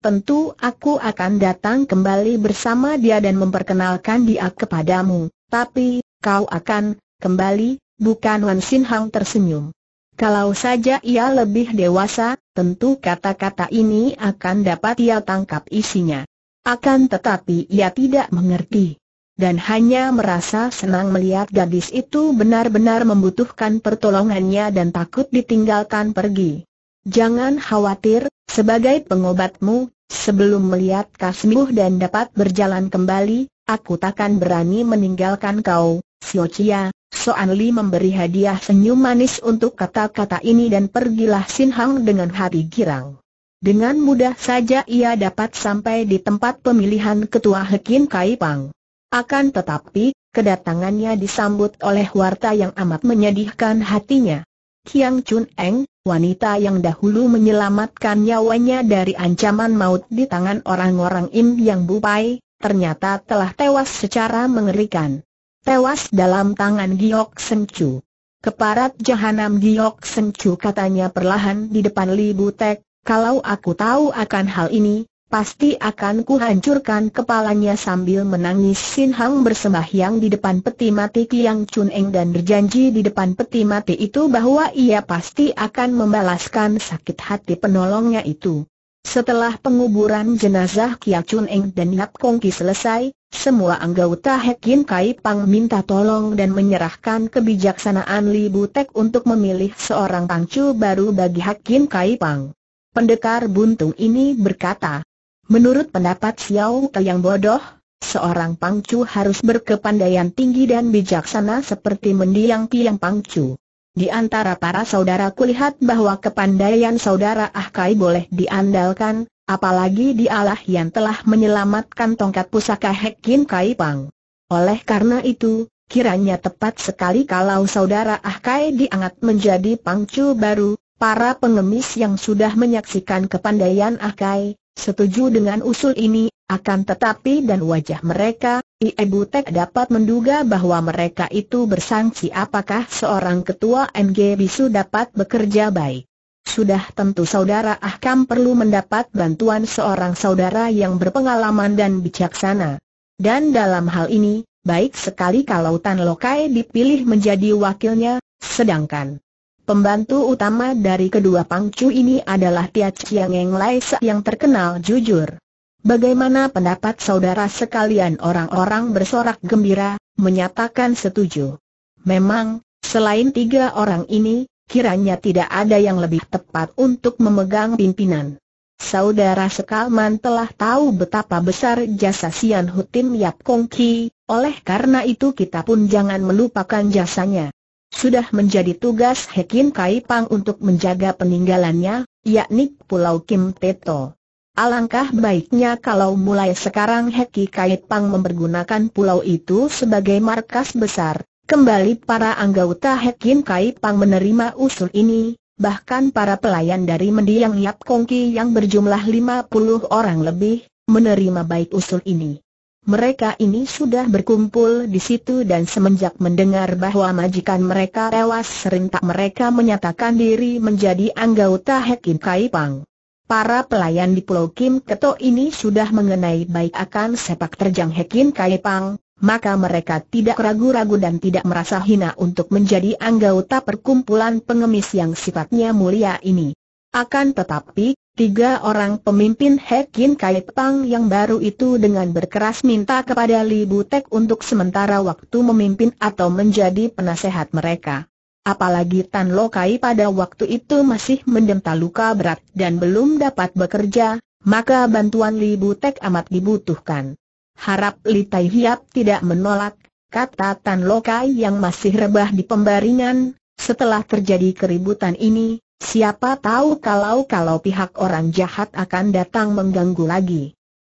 tentu aku akan datang kembali bersama dia dan memperkenalkan dia kepadamu, tapi, kau akan, kembali, bukan Wan Sin Hang tersenyum. Kalau saja ia lebih dewasa, tentu kata-kata ini akan dapat ia tangkap isinya. Akan tetapi ia tidak mengerti. Dan hanya merasa senang melihat gadis itu benar-benar membutuhkan pertolongannya dan takut ditinggalkan pergi. Jangan khawatir, sebagai pengobatmu, sebelum melihat kasmuh dan dapat berjalan kembali, aku takkan berani meninggalkan kau, Siochia, Soan Li memberi hadiah senyum manis untuk kata-kata ini dan pergilah Sin Hang dengan hati girang. Dengan mudah saja ia dapat sampai di tempat pemilihan ketua Hekin Kai Pang. Akan tetapi, kedatangannya disambut oleh warta yang amat menyedihkan hatinya. Kiang Chun Eng, wanita yang dahulu menyelamatkan nyawanya dari ancaman maut di tangan orang-orang Im yang bupai, ternyata telah tewas secara mengerikan. Tewas dalam tangan Giok Sencu. Keparat jahanam Giok Sencu katanya perlahan di depan Li Butek, kalau aku tahu akan hal ini, pasti akan kuhancurkan kepalanya sambil menangis Sin Hang yang di depan peti mati Kiang Chun Eng dan berjanji di depan peti mati itu bahwa ia pasti akan membalaskan sakit hati penolongnya itu. Setelah penguburan jenazah Kiang Chun Eng dan Yap Kong Ki selesai, semua anggota Hekin Kai Pang minta tolong dan menyerahkan kebijaksanaan Li Butek untuk memilih seorang Pangcu baru bagi Hekin Kai Pang. Pendekar buntung ini berkata, menurut pendapat Xiao Te yang bodoh, seorang pangcu harus berkepandaian tinggi dan bijaksana seperti mendiang tiang pangcu. Di antara para saudara kulihat bahwa kepandaian saudara Ah Ahkai boleh diandalkan, Apalagi dialah yang telah menyelamatkan tongkat pusaka Hekin Kai Pang. Oleh karena itu, Kiranya tepat sekali kalau saudara Ahkai diangkat menjadi pangcu baru, para pengemis yang sudah menyaksikan kepandaian Ahkai, setuju dengan usul ini, akan tetapi dan wajah mereka, Iebutek dapat menduga bahwa mereka itu bersangsi apakah seorang ketua MG Bisu dapat bekerja baik. Sudah tentu saudara Ahkam perlu mendapat bantuan seorang saudara yang berpengalaman dan bijaksana. Dan dalam hal ini, baik sekali kalau Tan Lokai dipilih menjadi wakilnya, sedangkan pembantu utama dari kedua pangcu ini adalah Tia Chiang Eng Lai yang terkenal jujur. Bagaimana pendapat saudara sekalian orang-orang bersorak gembira, menyatakan setuju. Memang, selain tiga orang ini, kiranya tidak ada yang lebih tepat untuk memegang pimpinan. Saudara Sekalman telah tahu betapa besar jasa Sian Hutim Yap Kong Ki, oleh karena itu kita pun jangan melupakan jasanya. Sudah menjadi tugas Hekin Kai Pang untuk menjaga peninggalannya, yakni Pulau Kim Teto. Alangkah baiknya kalau mulai sekarang Heki Kai Pang mempergunakan pulau itu sebagai markas besar, Kembali para anggota Hekin Kai Pang menerima usul ini, bahkan para pelayan dari mendiang Yap Kongki yang berjumlah 50 orang lebih, menerima baik usul ini. Mereka ini sudah berkumpul di situ dan semenjak mendengar bahwa majikan mereka tewas serentak mereka menyatakan diri menjadi anggota Hekin Kai Pang. Para pelayan di Pulau Kim Keto ini sudah mengenai baik akan sepak terjang Hekin Kai Pang, maka mereka tidak ragu-ragu dan tidak merasa hina untuk menjadi anggota perkumpulan pengemis yang sifatnya mulia ini. Akan tetapi, tiga orang pemimpin Hekin Kai Pang yang baru itu dengan berkeras minta kepada Li Butek untuk sementara waktu memimpin atau menjadi penasehat mereka. Apalagi Tan Lokai pada waktu itu masih mendemta luka berat dan belum dapat bekerja, maka bantuan Li Butek amat dibutuhkan. Harap Li Tai Hiap tidak menolak, kata Tan Lokai yang masih rebah di pembaringan, setelah terjadi keributan ini, siapa tahu kalau-kalau pihak orang jahat akan datang mengganggu lagi.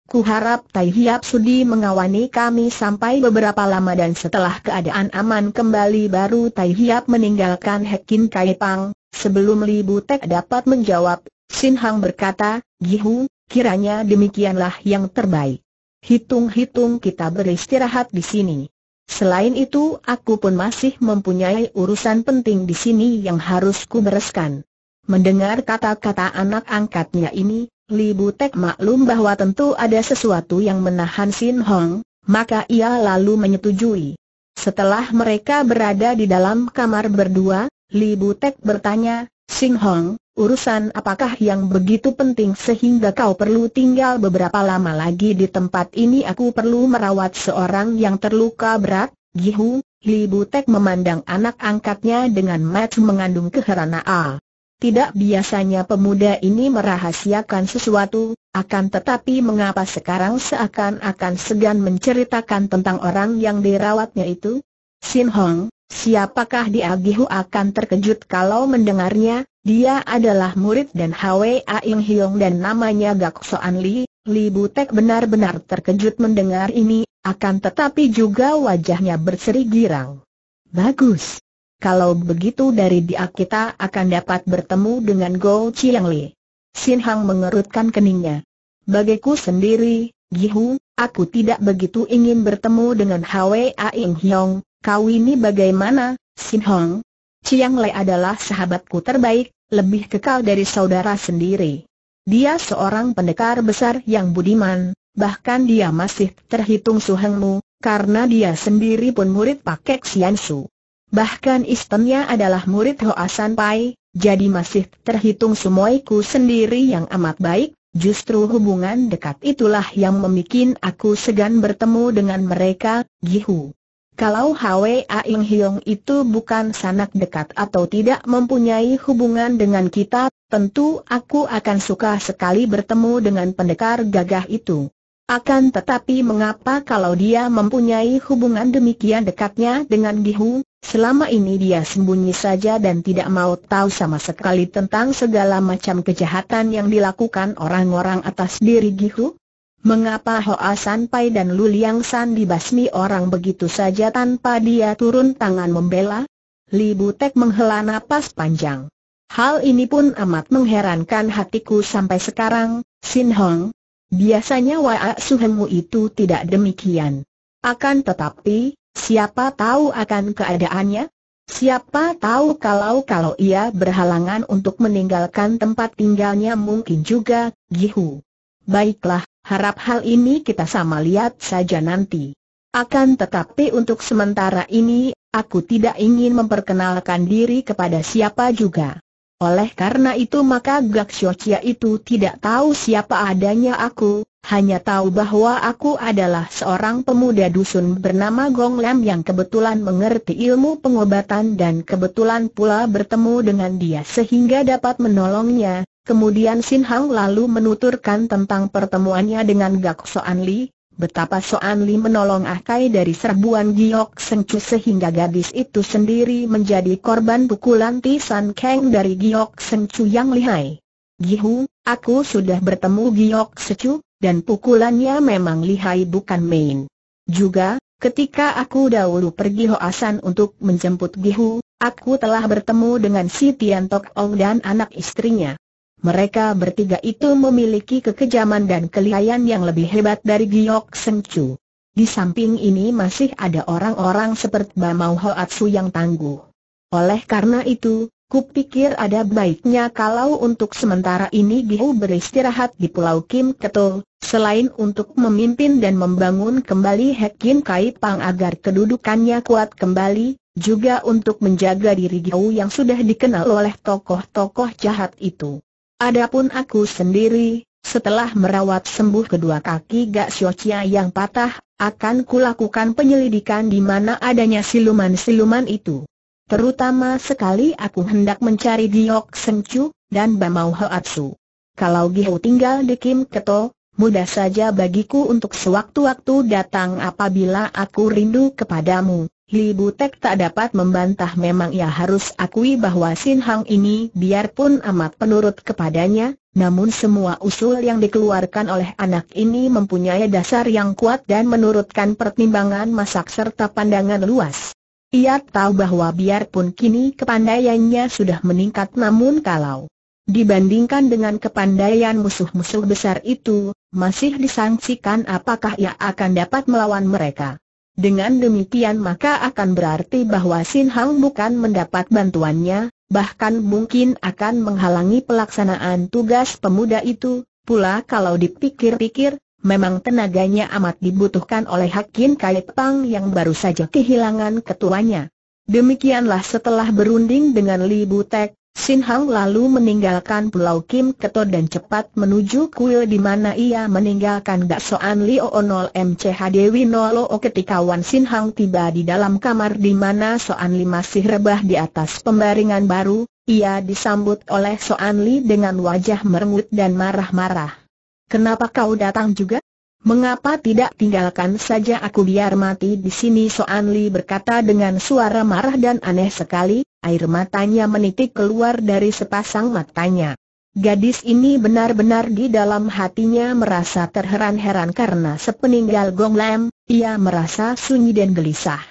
Kuharap Tai Hiap sudi mengawani kami sampai beberapa lama dan setelah keadaan aman kembali baru Tai Hiap meninggalkan Hekin Kai Pang. Sebelum Li Butek dapat menjawab, Sin Hang berkata, Gihu, kiranya demikianlah yang terbaik. Hitung-hitung kita beristirahat di sini. Selain itu, aku pun masih mempunyai urusan penting di sini yang harus kubereskan. Mendengar kata-kata anak angkatnya ini, Li Butek maklum bahwa tentu ada sesuatu yang menahan Sin Hong, maka ia lalu menyetujui. Setelah mereka berada di dalam kamar berdua, Li Butek bertanya, Sing Hong, urusan apakah yang begitu penting sehingga kau perlu tinggal beberapa lama lagi di tempat ini aku perlu merawat seorang yang terluka berat, Gihu, Li Butek memandang anak angkatnya dengan mata mengandung keheranaan. Tidak biasanya pemuda ini merahasiakan sesuatu, akan tetapi mengapa sekarang seakan-akan segan menceritakan tentang orang yang dirawatnya itu? Sin Hong, Siapakah dia Gihu akan terkejut kalau mendengarnya, dia adalah murid dan Hwa Ing Hiong dan namanya Gak Soan Li, Li Butek benar-benar terkejut mendengar ini, akan tetapi juga wajahnya berseri girang. Bagus. Kalau begitu dari dia kita akan dapat bertemu dengan Go Chiang Li. Sin Hang mengerutkan keningnya. Bagiku sendiri, Gihu, aku tidak begitu ingin bertemu dengan Hwa Ing Hiong, Kau ini bagaimana, Sin Hong? Chiang Lei adalah sahabatku terbaik, lebih kekal dari saudara sendiri. Dia seorang pendekar besar yang budiman, bahkan dia masih terhitung suhengmu, karena dia sendiri pun murid Pakek Sian Su. Bahkan istrinya adalah murid Hoa San Pai, jadi masih terhitung sumoiku sendiri yang amat baik, justru hubungan dekat itulah yang memikin aku segan bertemu dengan mereka, Gihu. Kalau Hwa Aing Hiong itu bukan sanak dekat atau tidak mempunyai hubungan dengan kita, tentu aku akan suka sekali bertemu dengan pendekar gagah itu. Akan tetapi mengapa kalau dia mempunyai hubungan demikian dekatnya dengan Gihu, selama ini dia sembunyi saja dan tidak mau tahu sama sekali tentang segala macam kejahatan yang dilakukan orang-orang atas diri Gihu? Mengapa Hoa Sanpai dan Lu Liang San dibasmi orang begitu saja tanpa dia turun tangan membela? Li Butek menghela napas panjang. Hal ini pun amat mengherankan hatiku sampai sekarang, Sin Hong. Biasanya Waa Suhemu itu tidak demikian. Akan tetapi, siapa tahu akan keadaannya? Siapa tahu kalau-kalau ia berhalangan untuk meninggalkan tempat tinggalnya mungkin juga, Gihu. Baiklah, Harap hal ini kita sama lihat saja nanti. Akan tetapi untuk sementara ini, aku tidak ingin memperkenalkan diri kepada siapa juga. Oleh karena itu maka Gak Siocia itu tidak tahu siapa adanya aku, hanya tahu bahwa aku adalah seorang pemuda dusun bernama Gong Lam yang kebetulan mengerti ilmu pengobatan dan kebetulan pula bertemu dengan dia sehingga dapat menolongnya, Kemudian Sin Hang lalu menuturkan tentang pertemuannya dengan Gak Soan Li, betapa Soan Li menolong Ah Kai dari serbuan Giok Chu sehingga gadis itu sendiri menjadi korban pukulan Tisan Kang dari Giok Chu yang lihai. Gihu, aku sudah bertemu Giok Chu, dan pukulannya memang lihai bukan main. Juga, ketika aku dahulu pergi Hoasan untuk menjemput Gihu, aku telah bertemu dengan si Tian Tok Ong dan anak istrinya. Mereka bertiga itu memiliki kekejaman dan kelihayan yang lebih hebat dari Giok Seng Chu. Di samping ini masih ada orang-orang seperti Bamau Atsu yang tangguh. Oleh karena itu, kupikir ada baiknya kalau untuk sementara ini Gihu beristirahat di Pulau Kim Ketul, selain untuk memimpin dan membangun kembali Hekim Kai Pang agar kedudukannya kuat kembali, juga untuk menjaga diri Giau yang sudah dikenal oleh tokoh-tokoh jahat itu. Adapun aku sendiri, setelah merawat sembuh kedua kaki Gak Siocia yang patah, akan kulakukan penyelidikan di mana adanya siluman-siluman itu. Terutama sekali aku hendak mencari Giok Sengcu dan Bamau Hoatsu. Kalau Giho tinggal di Kim Keto, mudah saja bagiku untuk sewaktu-waktu datang apabila aku rindu kepadamu. Li Butek tak dapat membantah memang ia harus akui bahwa Sin Hang ini biarpun amat penurut kepadanya, namun semua usul yang dikeluarkan oleh anak ini mempunyai dasar yang kuat dan menurutkan pertimbangan masak serta pandangan luas. Ia tahu bahwa biarpun kini kepandaiannya sudah meningkat namun kalau Dibandingkan dengan kepandaian musuh-musuh besar itu, masih disangsikan apakah ia akan dapat melawan mereka. Dengan demikian maka akan berarti bahwa Sin Hang bukan mendapat bantuannya, bahkan mungkin akan menghalangi pelaksanaan tugas pemuda itu, pula kalau dipikir-pikir, memang tenaganya amat dibutuhkan oleh Hakim Kaipang yang baru saja kehilangan ketuanya. Demikianlah setelah berunding dengan Li Butek, Sin Hang lalu meninggalkan Pulau Kim Keto dan cepat menuju kuil di mana ia meninggalkan Gak Soan Lio 0 MCH Dewi Nolo ketika Wan Sin Hang tiba di dalam kamar di mana Soan Li masih rebah di atas pembaringan baru, ia disambut oleh Soan Li dengan wajah merengut dan marah-marah. Kenapa kau datang juga? Mengapa tidak tinggalkan saja aku biar mati di sini Soan Li berkata dengan suara marah dan aneh sekali, air matanya menitik keluar dari sepasang matanya. Gadis ini benar-benar di dalam hatinya merasa terheran-heran karena sepeninggal Gong Lam, ia merasa sunyi dan gelisah.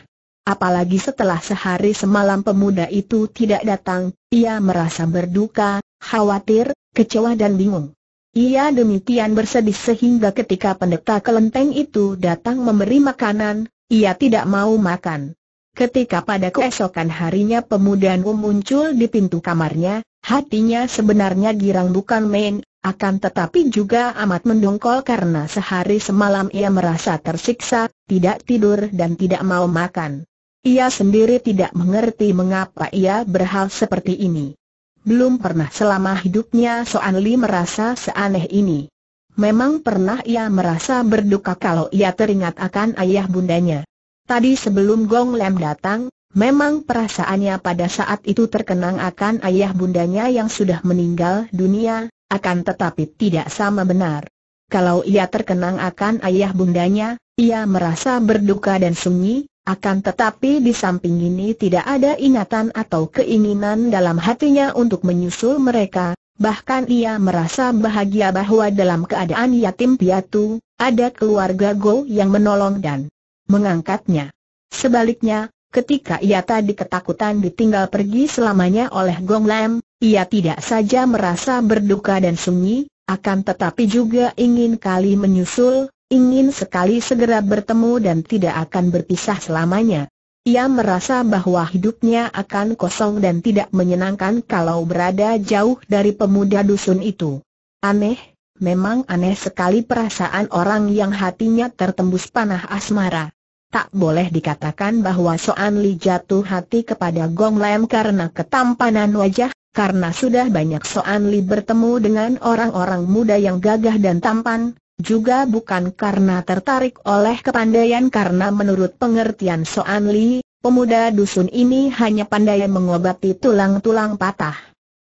Apalagi setelah sehari semalam pemuda itu tidak datang, ia merasa berduka, khawatir, kecewa dan bingung. Ia demikian bersedih sehingga ketika pendeta kelenteng itu datang memberi makanan, ia tidak mau makan. Ketika pada keesokan harinya pemuda Nu muncul di pintu kamarnya, hatinya sebenarnya girang bukan main, akan tetapi juga amat mendongkol karena sehari semalam ia merasa tersiksa, tidak tidur dan tidak mau makan. Ia sendiri tidak mengerti mengapa ia berhal seperti ini. Belum pernah selama hidupnya Soan Li merasa seaneh ini. Memang pernah ia merasa berduka kalau ia teringat akan ayah bundanya. Tadi sebelum Gong Lem datang, memang perasaannya pada saat itu terkenang akan ayah bundanya yang sudah meninggal dunia, akan tetapi tidak sama benar. Kalau ia terkenang akan ayah bundanya, ia merasa berduka dan sunyi, akan tetapi di samping ini tidak ada ingatan atau keinginan dalam hatinya untuk menyusul mereka, bahkan ia merasa bahagia bahwa dalam keadaan yatim piatu, ada keluarga Go yang menolong dan mengangkatnya. Sebaliknya, ketika ia tadi ketakutan ditinggal pergi selamanya oleh Gong Lam, ia tidak saja merasa berduka dan sunyi, akan tetapi juga ingin kali menyusul, ingin sekali segera bertemu dan tidak akan berpisah selamanya. Ia merasa bahwa hidupnya akan kosong dan tidak menyenangkan kalau berada jauh dari pemuda dusun itu. Aneh, memang aneh sekali perasaan orang yang hatinya tertembus panah asmara. Tak boleh dikatakan bahwa Soan Li jatuh hati kepada Gong Lam karena ketampanan wajah, karena sudah banyak Soan Li bertemu dengan orang-orang muda yang gagah dan tampan, juga bukan karena tertarik oleh kepandaian karena menurut pengertian Soan Li, pemuda dusun ini hanya pandai mengobati tulang-tulang patah.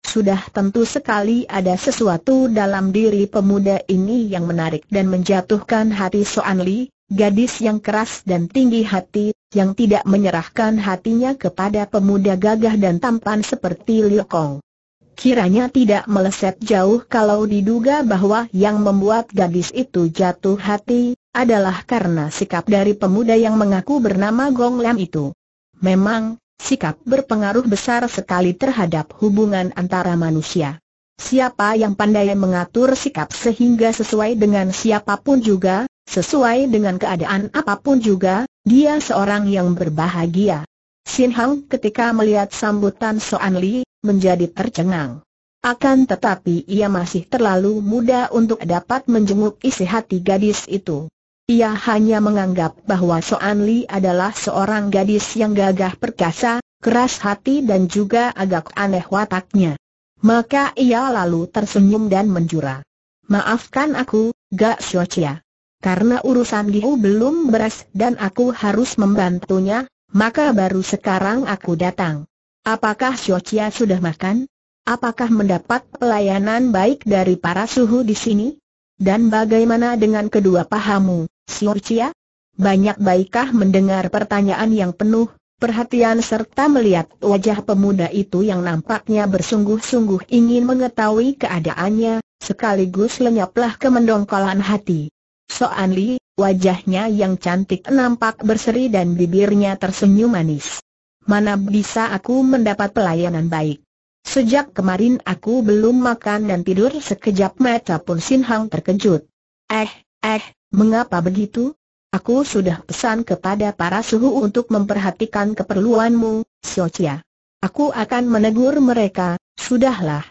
Sudah tentu sekali ada sesuatu dalam diri pemuda ini yang menarik dan menjatuhkan hati Soan Li, gadis yang keras dan tinggi hati, yang tidak menyerahkan hatinya kepada pemuda gagah dan tampan seperti Liu Kong kiranya tidak meleset jauh kalau diduga bahwa yang membuat gadis itu jatuh hati, adalah karena sikap dari pemuda yang mengaku bernama Gong Lam itu. Memang, sikap berpengaruh besar sekali terhadap hubungan antara manusia. Siapa yang pandai mengatur sikap sehingga sesuai dengan siapapun juga, sesuai dengan keadaan apapun juga, dia seorang yang berbahagia. Sin Hang ketika melihat sambutan Soan Li, menjadi tercengang. Akan tetapi ia masih terlalu muda untuk dapat menjenguk isi hati gadis itu. Ia hanya menganggap bahwa Soan Li adalah seorang gadis yang gagah perkasa, keras hati dan juga agak aneh wataknya. Maka ia lalu tersenyum dan menjura. Maafkan aku, Gak Chia. Karena urusan Liu belum beres dan aku harus membantunya, maka baru sekarang aku datang. Apakah Xiaochia sudah makan? Apakah mendapat pelayanan baik dari para suhu di sini? Dan bagaimana dengan kedua pahamu, Xiaochia? Banyak baikkah mendengar pertanyaan yang penuh perhatian serta melihat wajah pemuda itu yang nampaknya bersungguh-sungguh ingin mengetahui keadaannya, sekaligus lenyaplah kemendongkolan hati. Soan Li, Wajahnya yang cantik nampak berseri dan bibirnya tersenyum manis. Mana bisa aku mendapat pelayanan baik? Sejak kemarin aku belum makan dan tidur sekejap mata pun Sin Hang terkejut. Eh, eh, mengapa begitu? Aku sudah pesan kepada para suhu untuk memperhatikan keperluanmu, Chia. Aku akan menegur mereka, sudahlah.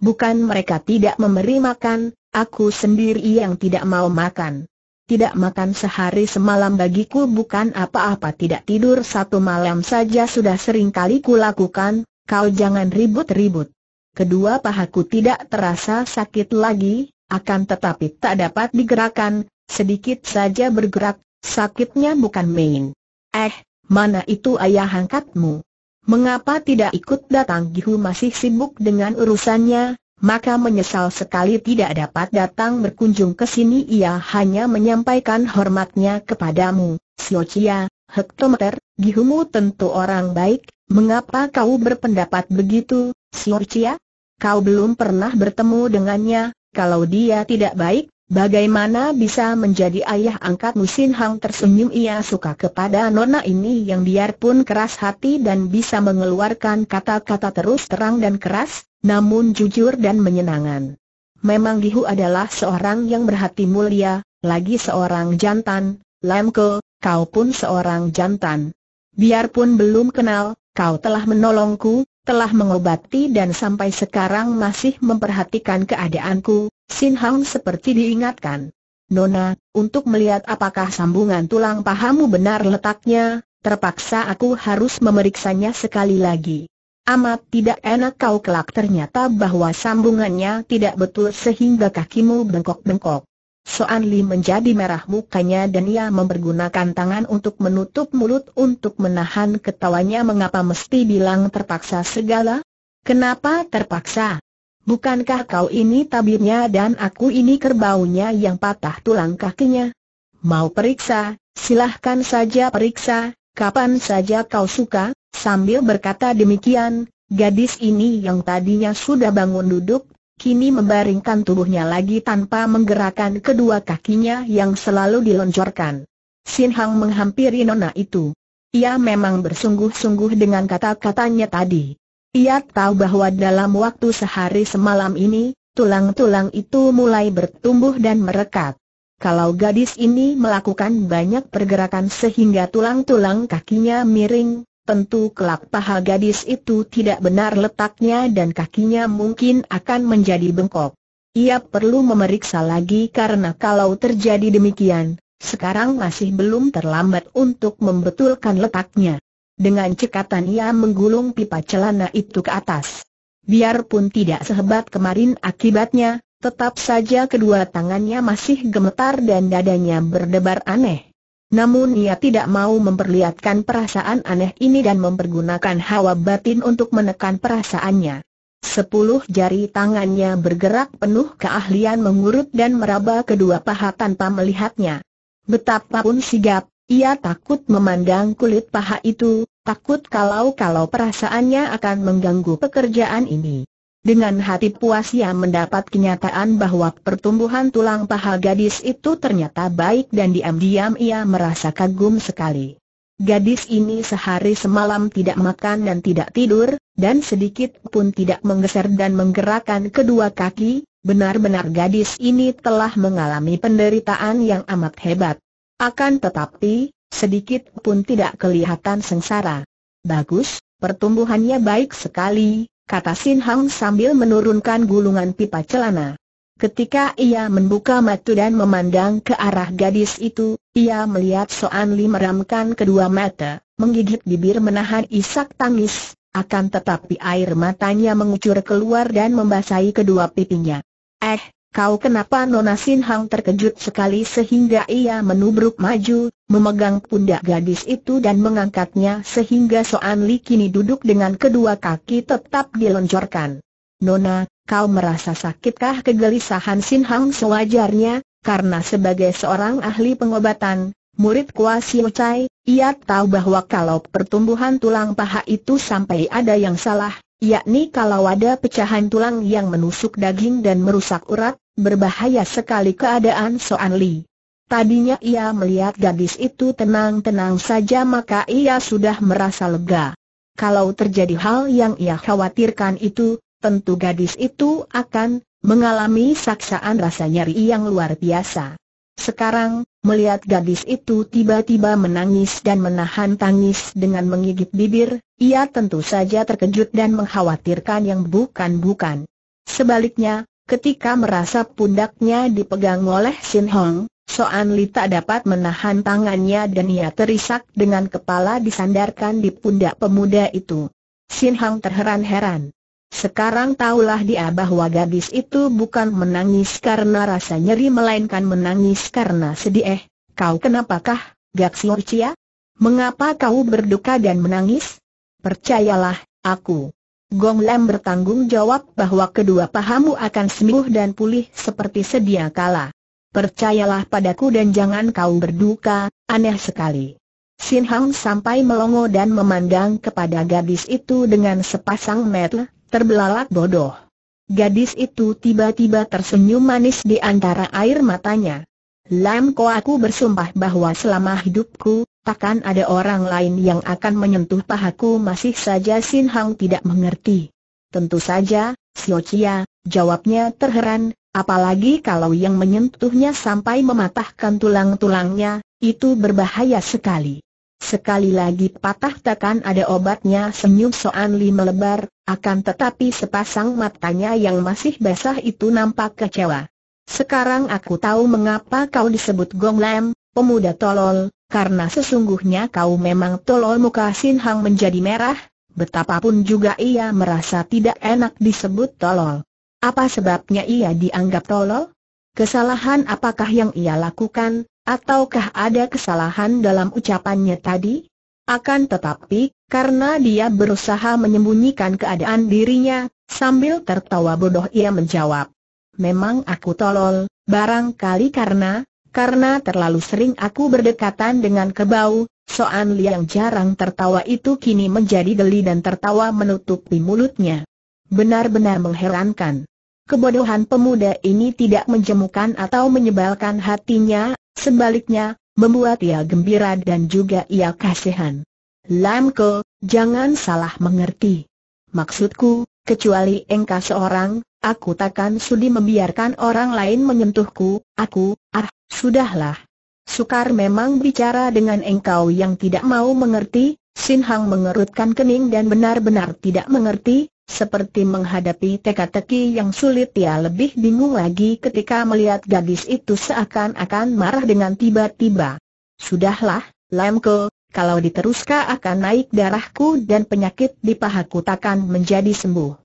Bukan mereka tidak memberi makan, aku sendiri yang tidak mau makan tidak makan sehari semalam bagiku bukan apa-apa tidak tidur satu malam saja sudah seringkali kali kulakukan, kau jangan ribut-ribut. Kedua pahaku tidak terasa sakit lagi, akan tetapi tak dapat digerakkan, sedikit saja bergerak, sakitnya bukan main. Eh, mana itu ayah angkatmu? Mengapa tidak ikut datang Gihu masih sibuk dengan urusannya, maka menyesal sekali tidak dapat datang berkunjung ke sini ia hanya menyampaikan hormatnya kepadamu, Siocia, hektometer, Gihumu tentu orang baik, mengapa kau berpendapat begitu, Siocia? Kau belum pernah bertemu dengannya, kalau dia tidak baik, bagaimana bisa menjadi ayah angkat Musin Hang tersenyum ia suka kepada nona ini yang biarpun keras hati dan bisa mengeluarkan kata-kata terus terang dan keras, namun jujur dan menyenangkan. Memang Gihu adalah seorang yang berhati mulia, lagi seorang jantan, Lemko, kau pun seorang jantan. Biarpun belum kenal, kau telah menolongku, telah mengobati dan sampai sekarang masih memperhatikan keadaanku, Sin Hang seperti diingatkan. Nona, untuk melihat apakah sambungan tulang pahamu benar letaknya, terpaksa aku harus memeriksanya sekali lagi. Amat tidak enak kau kelak ternyata bahwa sambungannya tidak betul sehingga kakimu bengkok-bengkok. Soan Li menjadi merah mukanya dan ia mempergunakan tangan untuk menutup mulut untuk menahan ketawanya mengapa mesti bilang terpaksa segala? Kenapa terpaksa? Bukankah kau ini tabirnya dan aku ini kerbaunya yang patah tulang kakinya? Mau periksa, silahkan saja periksa, kapan saja kau suka, Sambil berkata demikian, gadis ini yang tadinya sudah bangun duduk, kini membaringkan tubuhnya lagi tanpa menggerakkan kedua kakinya yang selalu dilonjorkan. Sin Hang menghampiri nona itu. Ia memang bersungguh-sungguh dengan kata-katanya tadi. Ia tahu bahwa dalam waktu sehari semalam ini, tulang-tulang itu mulai bertumbuh dan merekat. Kalau gadis ini melakukan banyak pergerakan sehingga tulang-tulang kakinya miring, Tentu kelak paha gadis itu tidak benar letaknya dan kakinya mungkin akan menjadi bengkok. Ia perlu memeriksa lagi karena kalau terjadi demikian, sekarang masih belum terlambat untuk membetulkan letaknya. Dengan cekatan ia menggulung pipa celana itu ke atas. Biarpun tidak sehebat kemarin akibatnya, tetap saja kedua tangannya masih gemetar dan dadanya berdebar aneh. Namun ia tidak mau memperlihatkan perasaan aneh ini dan mempergunakan hawa batin untuk menekan perasaannya. Sepuluh jari tangannya bergerak penuh keahlian mengurut dan meraba kedua paha tanpa melihatnya. Betapapun sigap, ia takut memandang kulit paha itu, takut kalau-kalau perasaannya akan mengganggu pekerjaan ini. Dengan hati puas ia mendapat kenyataan bahwa pertumbuhan tulang paha gadis itu ternyata baik dan diam-diam ia merasa kagum sekali. Gadis ini sehari semalam tidak makan dan tidak tidur, dan sedikit pun tidak menggeser dan menggerakkan kedua kaki, benar-benar gadis ini telah mengalami penderitaan yang amat hebat. Akan tetapi, sedikit pun tidak kelihatan sengsara. Bagus, pertumbuhannya baik sekali, kata Sin Hang sambil menurunkan gulungan pipa celana. Ketika ia membuka mata dan memandang ke arah gadis itu, ia melihat Soan Li meramkan kedua mata, menggigit bibir menahan isak tangis, akan tetapi air matanya mengucur keluar dan membasahi kedua pipinya. Eh, Kau kenapa Nona Sin Hang terkejut sekali sehingga ia menubruk maju, memegang pundak gadis itu dan mengangkatnya sehingga Soan Li kini duduk dengan kedua kaki tetap dilonjorkan. Nona, kau merasa sakitkah kegelisahan Sin Hang sewajarnya, karena sebagai seorang ahli pengobatan, murid Kua Siu Chai, ia tahu bahwa kalau pertumbuhan tulang paha itu sampai ada yang salah, yakni kalau ada pecahan tulang yang menusuk daging dan merusak urat, Berbahaya sekali keadaan Soan Li. Tadinya ia melihat gadis itu tenang-tenang saja maka ia sudah merasa lega. Kalau terjadi hal yang ia khawatirkan itu, tentu gadis itu akan mengalami saksaan rasa nyeri yang luar biasa. Sekarang, melihat gadis itu tiba-tiba menangis dan menahan tangis dengan menggigit bibir, ia tentu saja terkejut dan mengkhawatirkan yang bukan-bukan. Sebaliknya, Ketika merasa pundaknya dipegang oleh Sin Hong, Soan Li tak dapat menahan tangannya dan ia terisak dengan kepala disandarkan di pundak pemuda itu. Sin Hong terheran-heran. Sekarang tahulah dia bahwa gadis itu bukan menangis karena rasa nyeri melainkan menangis karena sedih. Eh, kau kenapakah, Gak Xiorcia? Mengapa kau berduka dan menangis? Percayalah, aku. Gong Lam bertanggung jawab bahwa kedua pahamu akan sembuh dan pulih seperti sedia kala. Percayalah padaku dan jangan kau berduka, aneh sekali. Sin Hang sampai melongo dan memandang kepada gadis itu dengan sepasang mata terbelalak bodoh. Gadis itu tiba-tiba tersenyum manis di antara air matanya. Lam Ko aku bersumpah bahwa selama hidupku, takkan ada orang lain yang akan menyentuh pahaku masih saja Sin Hang tidak mengerti. Tentu saja, Sio Chia, jawabnya terheran, apalagi kalau yang menyentuhnya sampai mematahkan tulang-tulangnya, itu berbahaya sekali. Sekali lagi patah takkan ada obatnya senyum Soan Li melebar, akan tetapi sepasang matanya yang masih basah itu nampak kecewa. Sekarang aku tahu mengapa kau disebut Gong Lam, pemuda tolol, karena sesungguhnya kau memang tolol muka Sin Hang menjadi merah, betapapun juga ia merasa tidak enak disebut tolol. Apa sebabnya ia dianggap tolol? Kesalahan apakah yang ia lakukan, ataukah ada kesalahan dalam ucapannya tadi? Akan tetapi, karena dia berusaha menyembunyikan keadaan dirinya, sambil tertawa bodoh ia menjawab. Memang aku tolol, barangkali karena, karena terlalu sering aku berdekatan dengan kebau, Soan yang jarang tertawa itu kini menjadi geli dan tertawa menutupi mulutnya. Benar-benar mengherankan. Kebodohan pemuda ini tidak menjemukan atau menyebalkan hatinya, sebaliknya, membuat ia gembira dan juga ia kasihan. Lamko, jangan salah mengerti. Maksudku, kecuali engkau seorang, aku takkan sudi membiarkan orang lain menyentuhku, aku, ah, Sudahlah. Sukar memang bicara dengan engkau yang tidak mau mengerti, Sin Hang mengerutkan kening dan benar-benar tidak mengerti, seperti menghadapi teka-teki yang sulit ia lebih bingung lagi ketika melihat gadis itu seakan-akan marah dengan tiba-tiba. Sudahlah, Lamko, kalau diteruskan akan naik darahku dan penyakit di pahaku takkan menjadi sembuh.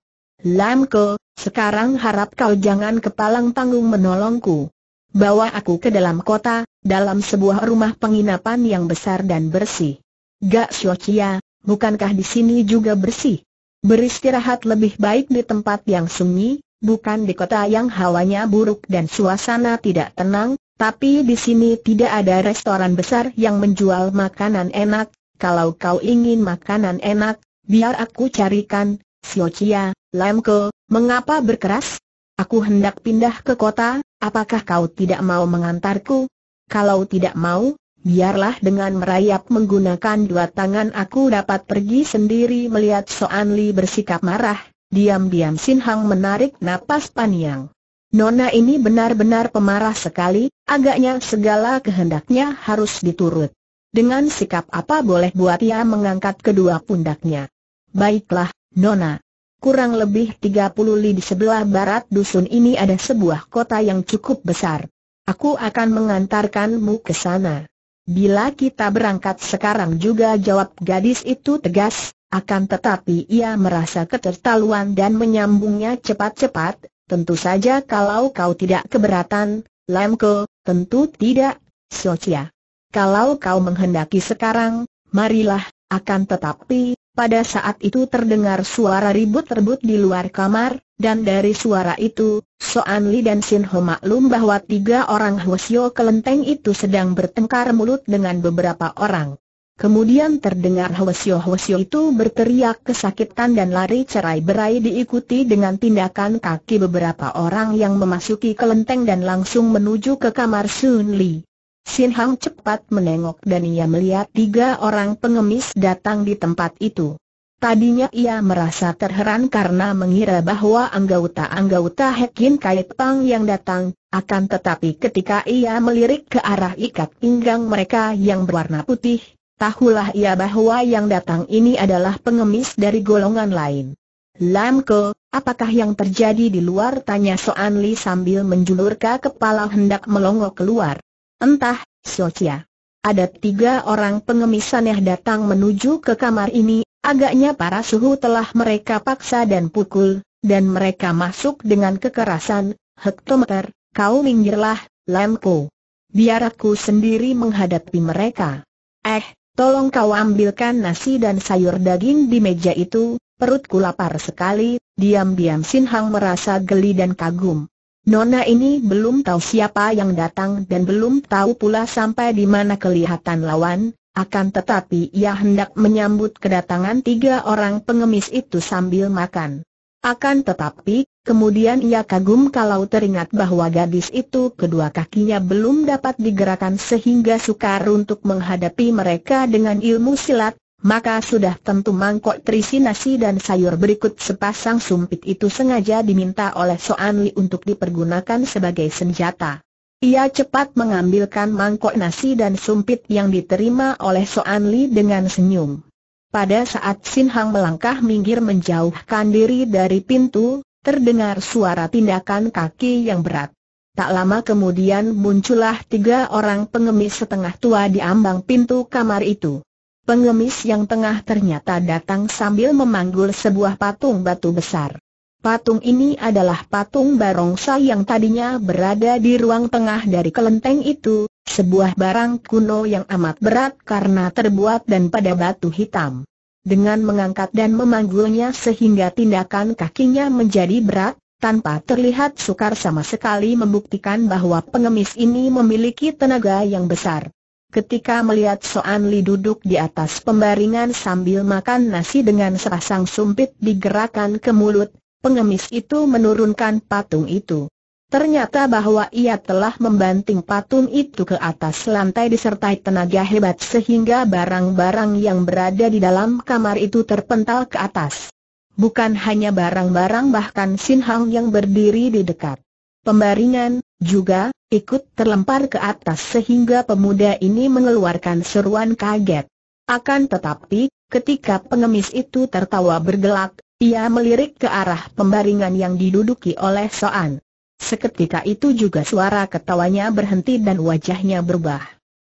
Lamko, sekarang harap kau jangan kepalang tanggung menolongku. Bawa aku ke dalam kota, dalam sebuah rumah penginapan yang besar dan bersih. Gak Xiaochia, bukankah di sini juga bersih? Beristirahat lebih baik di tempat yang sunyi, bukan di kota yang hawanya buruk dan suasana tidak tenang, tapi di sini tidak ada restoran besar yang menjual makanan enak. Kalau kau ingin makanan enak, biar aku carikan. Xiaochia, Lemko, mengapa berkeras? Aku hendak pindah ke kota, apakah kau tidak mau mengantarku? Kalau tidak mau, biarlah dengan merayap menggunakan dua tangan aku dapat pergi sendiri melihat Soan Li bersikap marah. Diam-diam Sin Hang menarik napas panjang. Nona ini benar-benar pemarah sekali, agaknya segala kehendaknya harus diturut. Dengan sikap apa boleh buat ia mengangkat kedua pundaknya. Baiklah, Nona. Kurang lebih 30 li di sebelah barat dusun ini ada sebuah kota yang cukup besar. Aku akan mengantarkanmu ke sana. Bila kita berangkat sekarang juga jawab gadis itu tegas, akan tetapi ia merasa ketertaluan dan menyambungnya cepat-cepat, tentu saja kalau kau tidak keberatan, Lemko, tentu tidak, Socia. Kalau kau menghendaki sekarang, marilah, akan tetapi, pada saat itu terdengar suara ribut ribut di luar kamar, dan dari suara itu, Soan Li dan Sin Ho maklum bahwa tiga orang Hwasyo kelenteng itu sedang bertengkar mulut dengan beberapa orang. Kemudian terdengar Hwasyo-Hwasyo itu berteriak kesakitan dan lari cerai berai diikuti dengan tindakan kaki beberapa orang yang memasuki kelenteng dan langsung menuju ke kamar Sun Li. Sin Hang cepat menengok dan ia melihat tiga orang pengemis datang di tempat itu. Tadinya ia merasa terheran karena mengira bahwa anggota-anggota Hekin Kait Pang yang datang, akan tetapi ketika ia melirik ke arah ikat pinggang mereka yang berwarna putih, tahulah ia bahwa yang datang ini adalah pengemis dari golongan lain. Lam Lamko, apakah yang terjadi di luar? Tanya Soan Li sambil menjulurkan kepala hendak melongok keluar. Entah, Xiaoqia. Ada tiga orang pengemis aneh datang menuju ke kamar ini, agaknya para suhu telah mereka paksa dan pukul, dan mereka masuk dengan kekerasan, hektometer, kau minggirlah, lampu. Biar aku sendiri menghadapi mereka. Eh, tolong kau ambilkan nasi dan sayur daging di meja itu, perutku lapar sekali, diam-diam Sinhang merasa geli dan kagum. Nona ini belum tahu siapa yang datang dan belum tahu pula sampai di mana kelihatan lawan, akan tetapi ia hendak menyambut kedatangan tiga orang pengemis itu sambil makan. Akan tetapi, kemudian ia kagum kalau teringat bahwa gadis itu kedua kakinya belum dapat digerakkan sehingga sukar untuk menghadapi mereka dengan ilmu silat, maka sudah tentu mangkok terisi nasi dan sayur berikut sepasang sumpit itu sengaja diminta oleh Soan Li untuk dipergunakan sebagai senjata. Ia cepat mengambilkan mangkok nasi dan sumpit yang diterima oleh Soan Li dengan senyum. Pada saat Sin Hang melangkah minggir menjauhkan diri dari pintu, terdengar suara tindakan kaki yang berat. Tak lama kemudian muncullah tiga orang pengemis setengah tua di ambang pintu kamar itu. Pengemis yang tengah ternyata datang sambil memanggul sebuah patung batu besar. Patung ini adalah patung barongsai yang tadinya berada di ruang tengah dari kelenteng itu, sebuah barang kuno yang amat berat karena terbuat dan pada batu hitam. Dengan mengangkat dan memanggulnya sehingga tindakan kakinya menjadi berat, tanpa terlihat sukar sama sekali membuktikan bahwa pengemis ini memiliki tenaga yang besar ketika melihat Soan Li duduk di atas pembaringan sambil makan nasi dengan sepasang sumpit digerakkan ke mulut, pengemis itu menurunkan patung itu. Ternyata bahwa ia telah membanting patung itu ke atas lantai disertai tenaga hebat sehingga barang-barang yang berada di dalam kamar itu terpental ke atas. Bukan hanya barang-barang bahkan Sin Hang yang berdiri di dekat pembaringan, juga, ikut terlempar ke atas sehingga pemuda ini mengeluarkan seruan kaget. Akan tetapi, ketika pengemis itu tertawa bergelak, ia melirik ke arah pembaringan yang diduduki oleh Soan. Seketika itu juga suara ketawanya berhenti dan wajahnya berubah.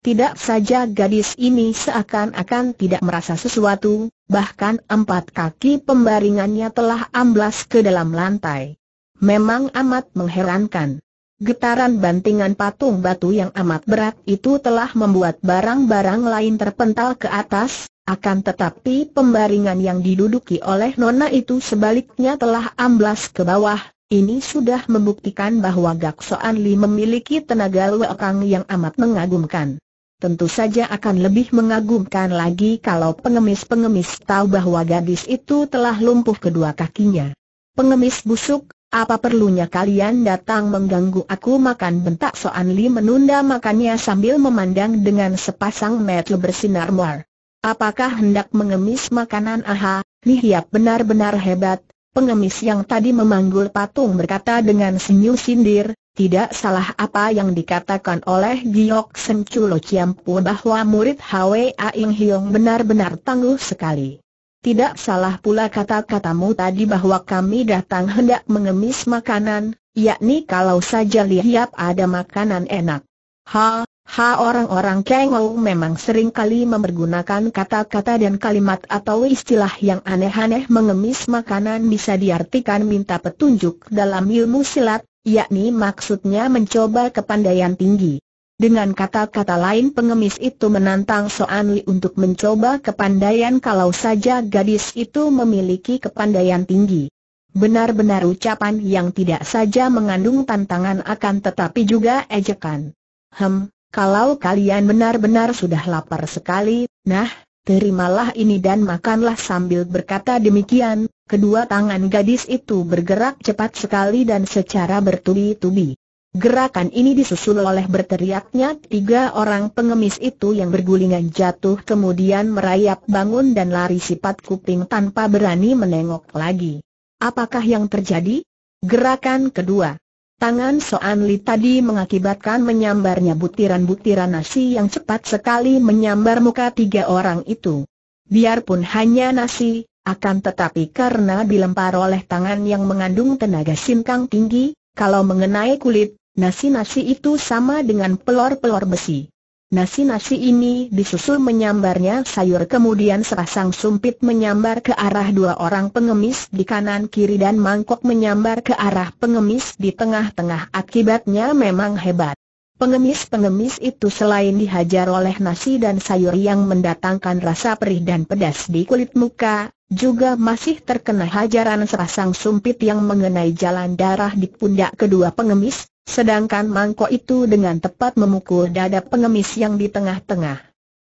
Tidak saja gadis ini seakan-akan tidak merasa sesuatu, bahkan empat kaki pembaringannya telah amblas ke dalam lantai. Memang amat mengherankan. Getaran bantingan patung batu yang amat berat itu telah membuat barang-barang lain terpental ke atas, akan tetapi pembaringan yang diduduki oleh Nona itu sebaliknya telah amblas ke bawah. Ini sudah membuktikan bahwa Gak Gaksoan Li memiliki tenaga luakang yang amat mengagumkan. Tentu saja akan lebih mengagumkan lagi kalau pengemis-pengemis tahu bahwa gadis itu telah lumpuh kedua kakinya. Pengemis busuk, apa perlunya kalian datang mengganggu aku makan bentak Soan Li menunda makannya sambil memandang dengan sepasang mata bersinar muar. Apakah hendak mengemis makanan aha, Li Hiap benar-benar hebat, pengemis yang tadi memanggul patung berkata dengan senyum sindir, tidak salah apa yang dikatakan oleh Giok Senculo Ciampu bahwa murid Hwa Ing Hiong benar-benar tangguh sekali. Tidak salah pula kata-katamu tadi bahwa kami datang hendak mengemis makanan, yakni kalau saja lihat ada makanan enak. Ha, ha orang-orang kengol memang sering kali mempergunakan kata-kata dan kalimat atau istilah yang aneh-aneh mengemis makanan bisa diartikan minta petunjuk dalam ilmu silat, yakni maksudnya mencoba kepandaian tinggi. Dengan kata-kata lain pengemis itu menantang Soan Li untuk mencoba kepandaian kalau saja gadis itu memiliki kepandaian tinggi. Benar-benar ucapan yang tidak saja mengandung tantangan akan tetapi juga ejekan. Hem, kalau kalian benar-benar sudah lapar sekali, nah, terimalah ini dan makanlah sambil berkata demikian, kedua tangan gadis itu bergerak cepat sekali dan secara bertubi-tubi. Gerakan ini disusul oleh berteriaknya tiga orang pengemis itu yang bergulingan jatuh kemudian merayap bangun dan lari sifat kuping tanpa berani menengok lagi. Apakah yang terjadi? Gerakan kedua. Tangan Soan Li tadi mengakibatkan menyambarnya butiran-butiran nasi yang cepat sekali menyambar muka tiga orang itu. Biarpun hanya nasi, akan tetapi karena dilempar oleh tangan yang mengandung tenaga sinkang tinggi, kalau mengenai kulit, Nasi-nasi itu sama dengan pelor-pelor besi. Nasi-nasi ini disusul menyambarnya sayur kemudian sepasang sumpit menyambar ke arah dua orang pengemis di kanan kiri dan mangkok menyambar ke arah pengemis di tengah-tengah akibatnya memang hebat. Pengemis-pengemis itu selain dihajar oleh nasi dan sayur yang mendatangkan rasa perih dan pedas di kulit muka, juga masih terkena hajaran sepasang sumpit yang mengenai jalan darah di pundak kedua pengemis, Sedangkan mangkok itu dengan tepat memukul dada pengemis yang di tengah-tengah.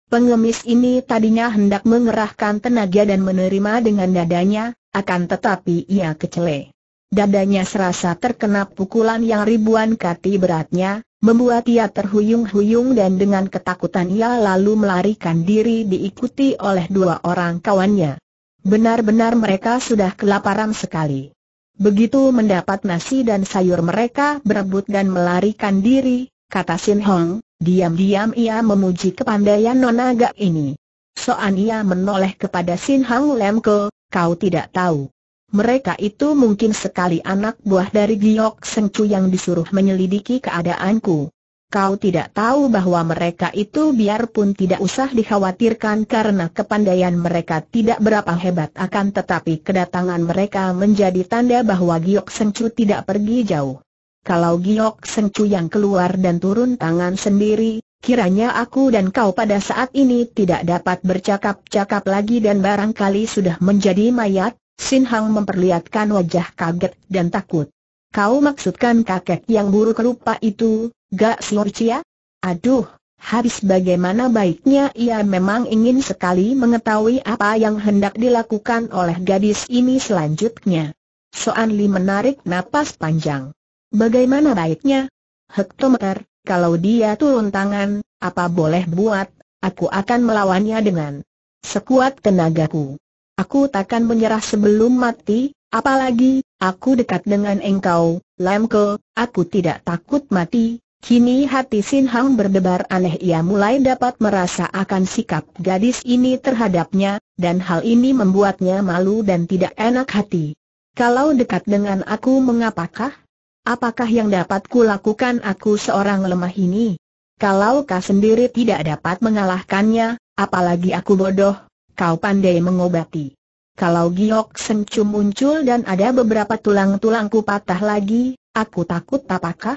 Pengemis ini tadinya hendak mengerahkan tenaga dan menerima dengan dadanya, akan tetapi ia kecele. Dadanya serasa terkena pukulan yang ribuan kati beratnya, membuat ia terhuyung-huyung dan dengan ketakutan ia lalu melarikan diri diikuti oleh dua orang kawannya. Benar-benar mereka sudah kelaparan sekali. Begitu mendapat nasi dan sayur mereka berebut dan melarikan diri, kata Sin Hong, diam-diam ia memuji kepandaian nonaga ini. Soan ia menoleh kepada Sin Lam Lemko, kau tidak tahu. Mereka itu mungkin sekali anak buah dari Giok Sengcu yang disuruh menyelidiki keadaanku kau tidak tahu bahwa mereka itu biarpun tidak usah dikhawatirkan karena kepandaian mereka tidak berapa hebat akan tetapi kedatangan mereka menjadi tanda bahwa Giok Sengcu tidak pergi jauh. Kalau Giok Sengcu yang keluar dan turun tangan sendiri, kiranya aku dan kau pada saat ini tidak dapat bercakap-cakap lagi dan barangkali sudah menjadi mayat, Sin Hang memperlihatkan wajah kaget dan takut. Kau maksudkan kakek yang buruk rupa itu, Gak Slorcia? Aduh, habis bagaimana baiknya ia memang ingin sekali mengetahui apa yang hendak dilakukan oleh gadis ini selanjutnya. Soan Li menarik napas panjang. Bagaimana baiknya? Hektometer, kalau dia turun tangan, apa boleh buat, aku akan melawannya dengan sekuat tenagaku. Aku takkan menyerah sebelum mati, apalagi, aku dekat dengan engkau, Lemke, aku tidak takut mati, Kini hati Sin Hang berdebar aneh ia mulai dapat merasa akan sikap gadis ini terhadapnya, dan hal ini membuatnya malu dan tidak enak hati. Kalau dekat dengan aku mengapakah? Apakah yang dapat kulakukan aku seorang lemah ini? Kalau kau sendiri tidak dapat mengalahkannya, apalagi aku bodoh, kau pandai mengobati. Kalau giok sencum muncul dan ada beberapa tulang-tulangku patah lagi, aku takut apakah?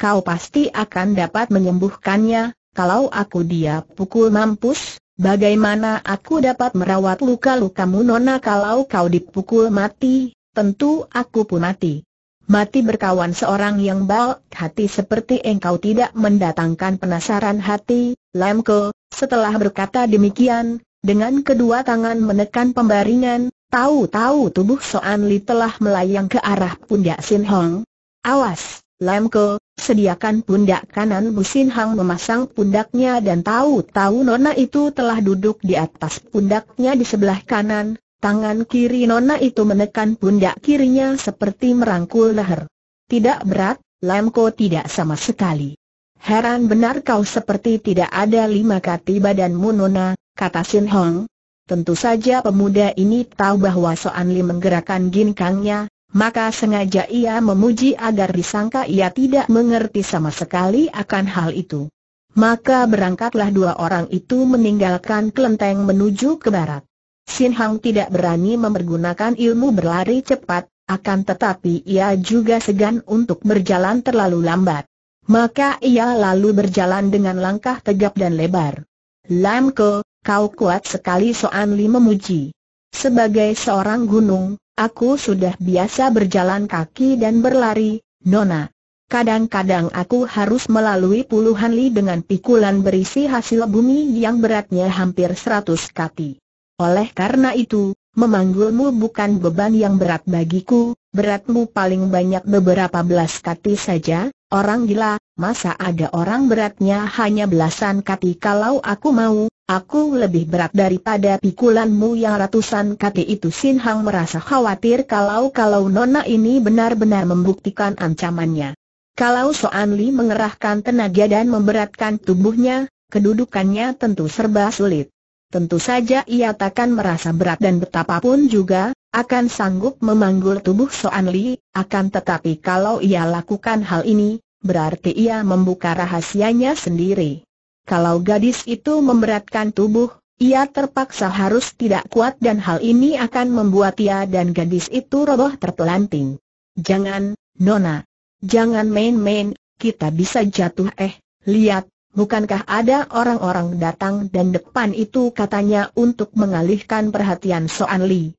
kau pasti akan dapat menyembuhkannya, kalau aku dia pukul mampus, bagaimana aku dapat merawat luka-lukamu nona kalau kau dipukul mati, tentu aku pun mati. Mati berkawan seorang yang bal hati seperti engkau tidak mendatangkan penasaran hati, Lemko, setelah berkata demikian, dengan kedua tangan menekan pembaringan, tahu-tahu tubuh Soan Li telah melayang ke arah pundak Sin Hong. Awas, Lemko, sediakan pundak kanan Busin Hang memasang pundaknya dan tahu-tahu Nona itu telah duduk di atas pundaknya di sebelah kanan, tangan kiri Nona itu menekan pundak kirinya seperti merangkul leher. Tidak berat, Lemko tidak sama sekali. Heran benar kau seperti tidak ada lima kati badanmu Nona, kata Sin Hong. Tentu saja pemuda ini tahu bahwa Soan Li menggerakkan ginkangnya, maka sengaja ia memuji agar disangka ia tidak mengerti sama sekali akan hal itu. Maka berangkatlah dua orang itu meninggalkan kelenteng menuju ke barat. Sin Hang tidak berani mempergunakan ilmu berlari cepat, akan tetapi ia juga segan untuk berjalan terlalu lambat. Maka ia lalu berjalan dengan langkah tegap dan lebar. Lam Ke, kau kuat sekali Soan Li memuji. Sebagai seorang gunung, Aku sudah biasa berjalan kaki dan berlari, Nona. Kadang-kadang aku harus melalui puluhan li dengan pikulan berisi hasil bumi yang beratnya hampir seratus kaki. Oleh karena itu, memanggulmu bukan beban yang berat bagiku, beratmu paling banyak beberapa belas kati saja, orang gila, masa ada orang beratnya hanya belasan kati kalau aku mau, Aku lebih berat daripada pikulanmu yang ratusan kati itu Sin Hang merasa khawatir kalau-kalau Nona ini benar-benar membuktikan ancamannya. Kalau Soan Li mengerahkan tenaga dan memberatkan tubuhnya, kedudukannya tentu serba sulit. Tentu saja ia takkan merasa berat dan betapapun juga, akan sanggup memanggul tubuh Soan Li, akan tetapi kalau ia lakukan hal ini, berarti ia membuka rahasianya sendiri. Kalau gadis itu memberatkan tubuh, ia terpaksa harus tidak kuat dan hal ini akan membuat ia dan gadis itu roboh terpelanting. Jangan, Nona. Jangan main-main, kita bisa jatuh eh. Lihat, bukankah ada orang-orang datang dan depan itu katanya untuk mengalihkan perhatian Soan Lee.